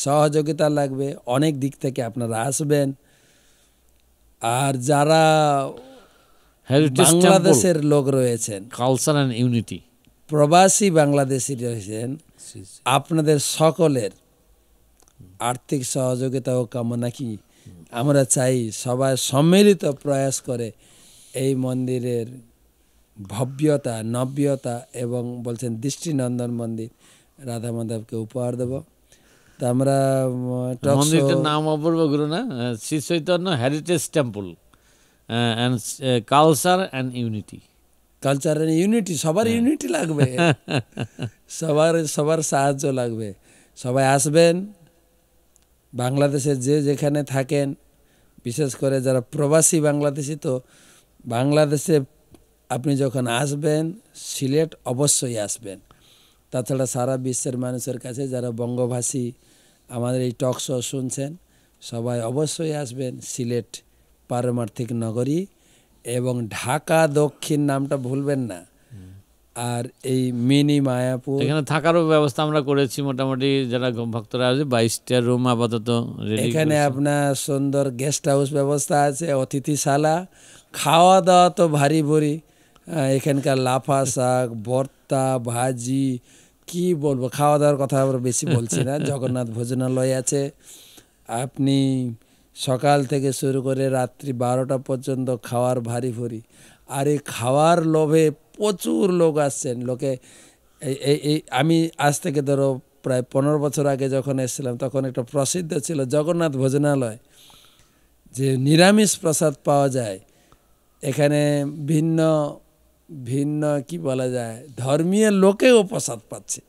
সহযোগিতা লাগবে অনেক দিক থেকে আপনারা আসবেন আর যারা বাংলাদেশের লোক রয়েছেন কালচার অ্যান্ড ইউনিটি প্রবাসী বাংলাদেশি রয়েছেন আপনাদের সকলের আর্থিক সহযোগিতা ও কামনা কি আমরা চাই সবাই সম্মিলিত প্রয়াস করে এই মন্দিরের ভব্যতা নব্যতা এবং বলছেন দৃষ্টিনন্দন মন্দির রাধা মাধবকে উপহার দেব তা আমরা মন্দিরটার নাম অপূর্ব গুরু না Shri Chaitanya heritage temple and culture and unity culture and unity সবার ইউনিটি হ্যাঁ। লাগবে সবার সবার সাহায্য লাগবে সবাই আসবেন বাংলাদেশে যে যেখানে থাকেন বিশেষ করে যারা প্রবাসী বাংলাদেশি তো বাংলাদেশে আপনি যখন আসবেন সিলেট অবশ্যই আসবেন তাছাড়া সারা বিশ্বের মানুষের কাছে যারা বঙ্গভাষী আমাদের এই টক শো শুনছেন সবাই অবশ্যই আসবেন সিলেট পারমার্থিক নগরী এবং ঢাকা দক্ষিণ নামটা ভুলবেন না আর এই মিনি মায়াপুর এখানে থাকারও ব্যবস্থা আমরা করেছি মোটামুটি যারা ভক্তরা আছে বাইশটা রুম আপাতত এখানে আপনার সুন্দর গেস্ট হাউস ব্যবস্থা আছে অতিথিশালা খাওয়া দাওয়া তো ভারী ভরি এখানকার লাফা শাক ভর্তা ভাজি কি বলবো খাওয়া দাওয়ার কথা আমরা বেশি বলছি না জগন্নাথ ভোজনালয় আছে আপনি সকাল থেকে শুরু করে রাত্রি বারোটা পর্যন্ত খাওয়ার ভারী ভরি আর এই খাওয়ার লোভে প্রচুর লোক আসছেন লোকে এই আমি আজ থেকে ধরো প্রায় পনেরো বছর আগে যখন এসেছিলাম তখন একটা প্রসিদ্ধ ছিল জগন্নাথ ভোজনালয় যে নিরামিষ প্রসাদ পাওয়া যায় এখানে ভিন্ন ভিন্ন কি বলা যায় ধর্মীয় লোকেও প্রসাদ পাচ্ছে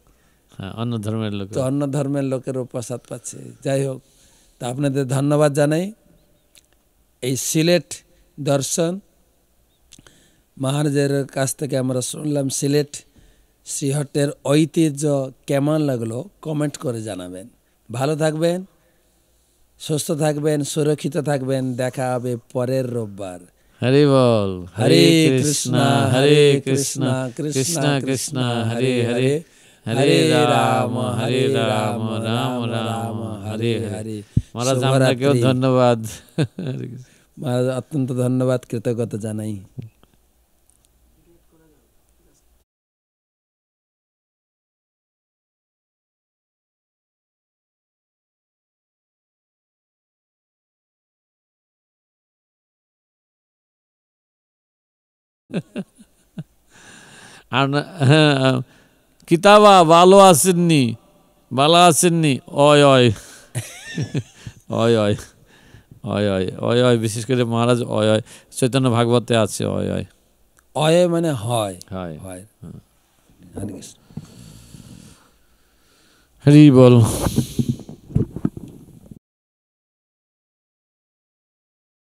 হ্যাঁ অন্য ধর্মের লোক তো অন্য ধর্মের লোকেরও প্রসাদ পাচ্ছে যাই হোক তা আপনাদের ধন্যবাদ জানাই এই সিলেট দর্শন মহারাজের কাছ থেকে আমরা শুনলাম সিলেট শ্রীহট্টের ঐতিহ্য কেমন লাগলো কমেন্ট করে জানাবেন ভালো থাকবেন সুস্থ থাকবেন সুরক্ষিত থাকবেন দেখা হবে পরের রোববার হরে বল হরে কৃষ্ণ হরে কৃষ্ণ কৃষ্ণ কৃষ্ণ হরে হরে হরে রাম হরে রাম রাম রাম হরে হরে মহারাজ আপনাকেও ধন্যবাদ মহারাজ অত্যন্ত ধন্যবাদ কৃতজ্ঞতা জানাই আর হ্যাঁ, কিতাবা ভালো আসেননি ভালো আসেননি অয় অয় অয় অয় অয় অয় অয় অয় বিশেষ করে মহারাজ অয় অয় চৈতন্য ভাগবতে আছে অয় অয় অয় মানে হয় হয় হয় হ্যাঁ। হরি বল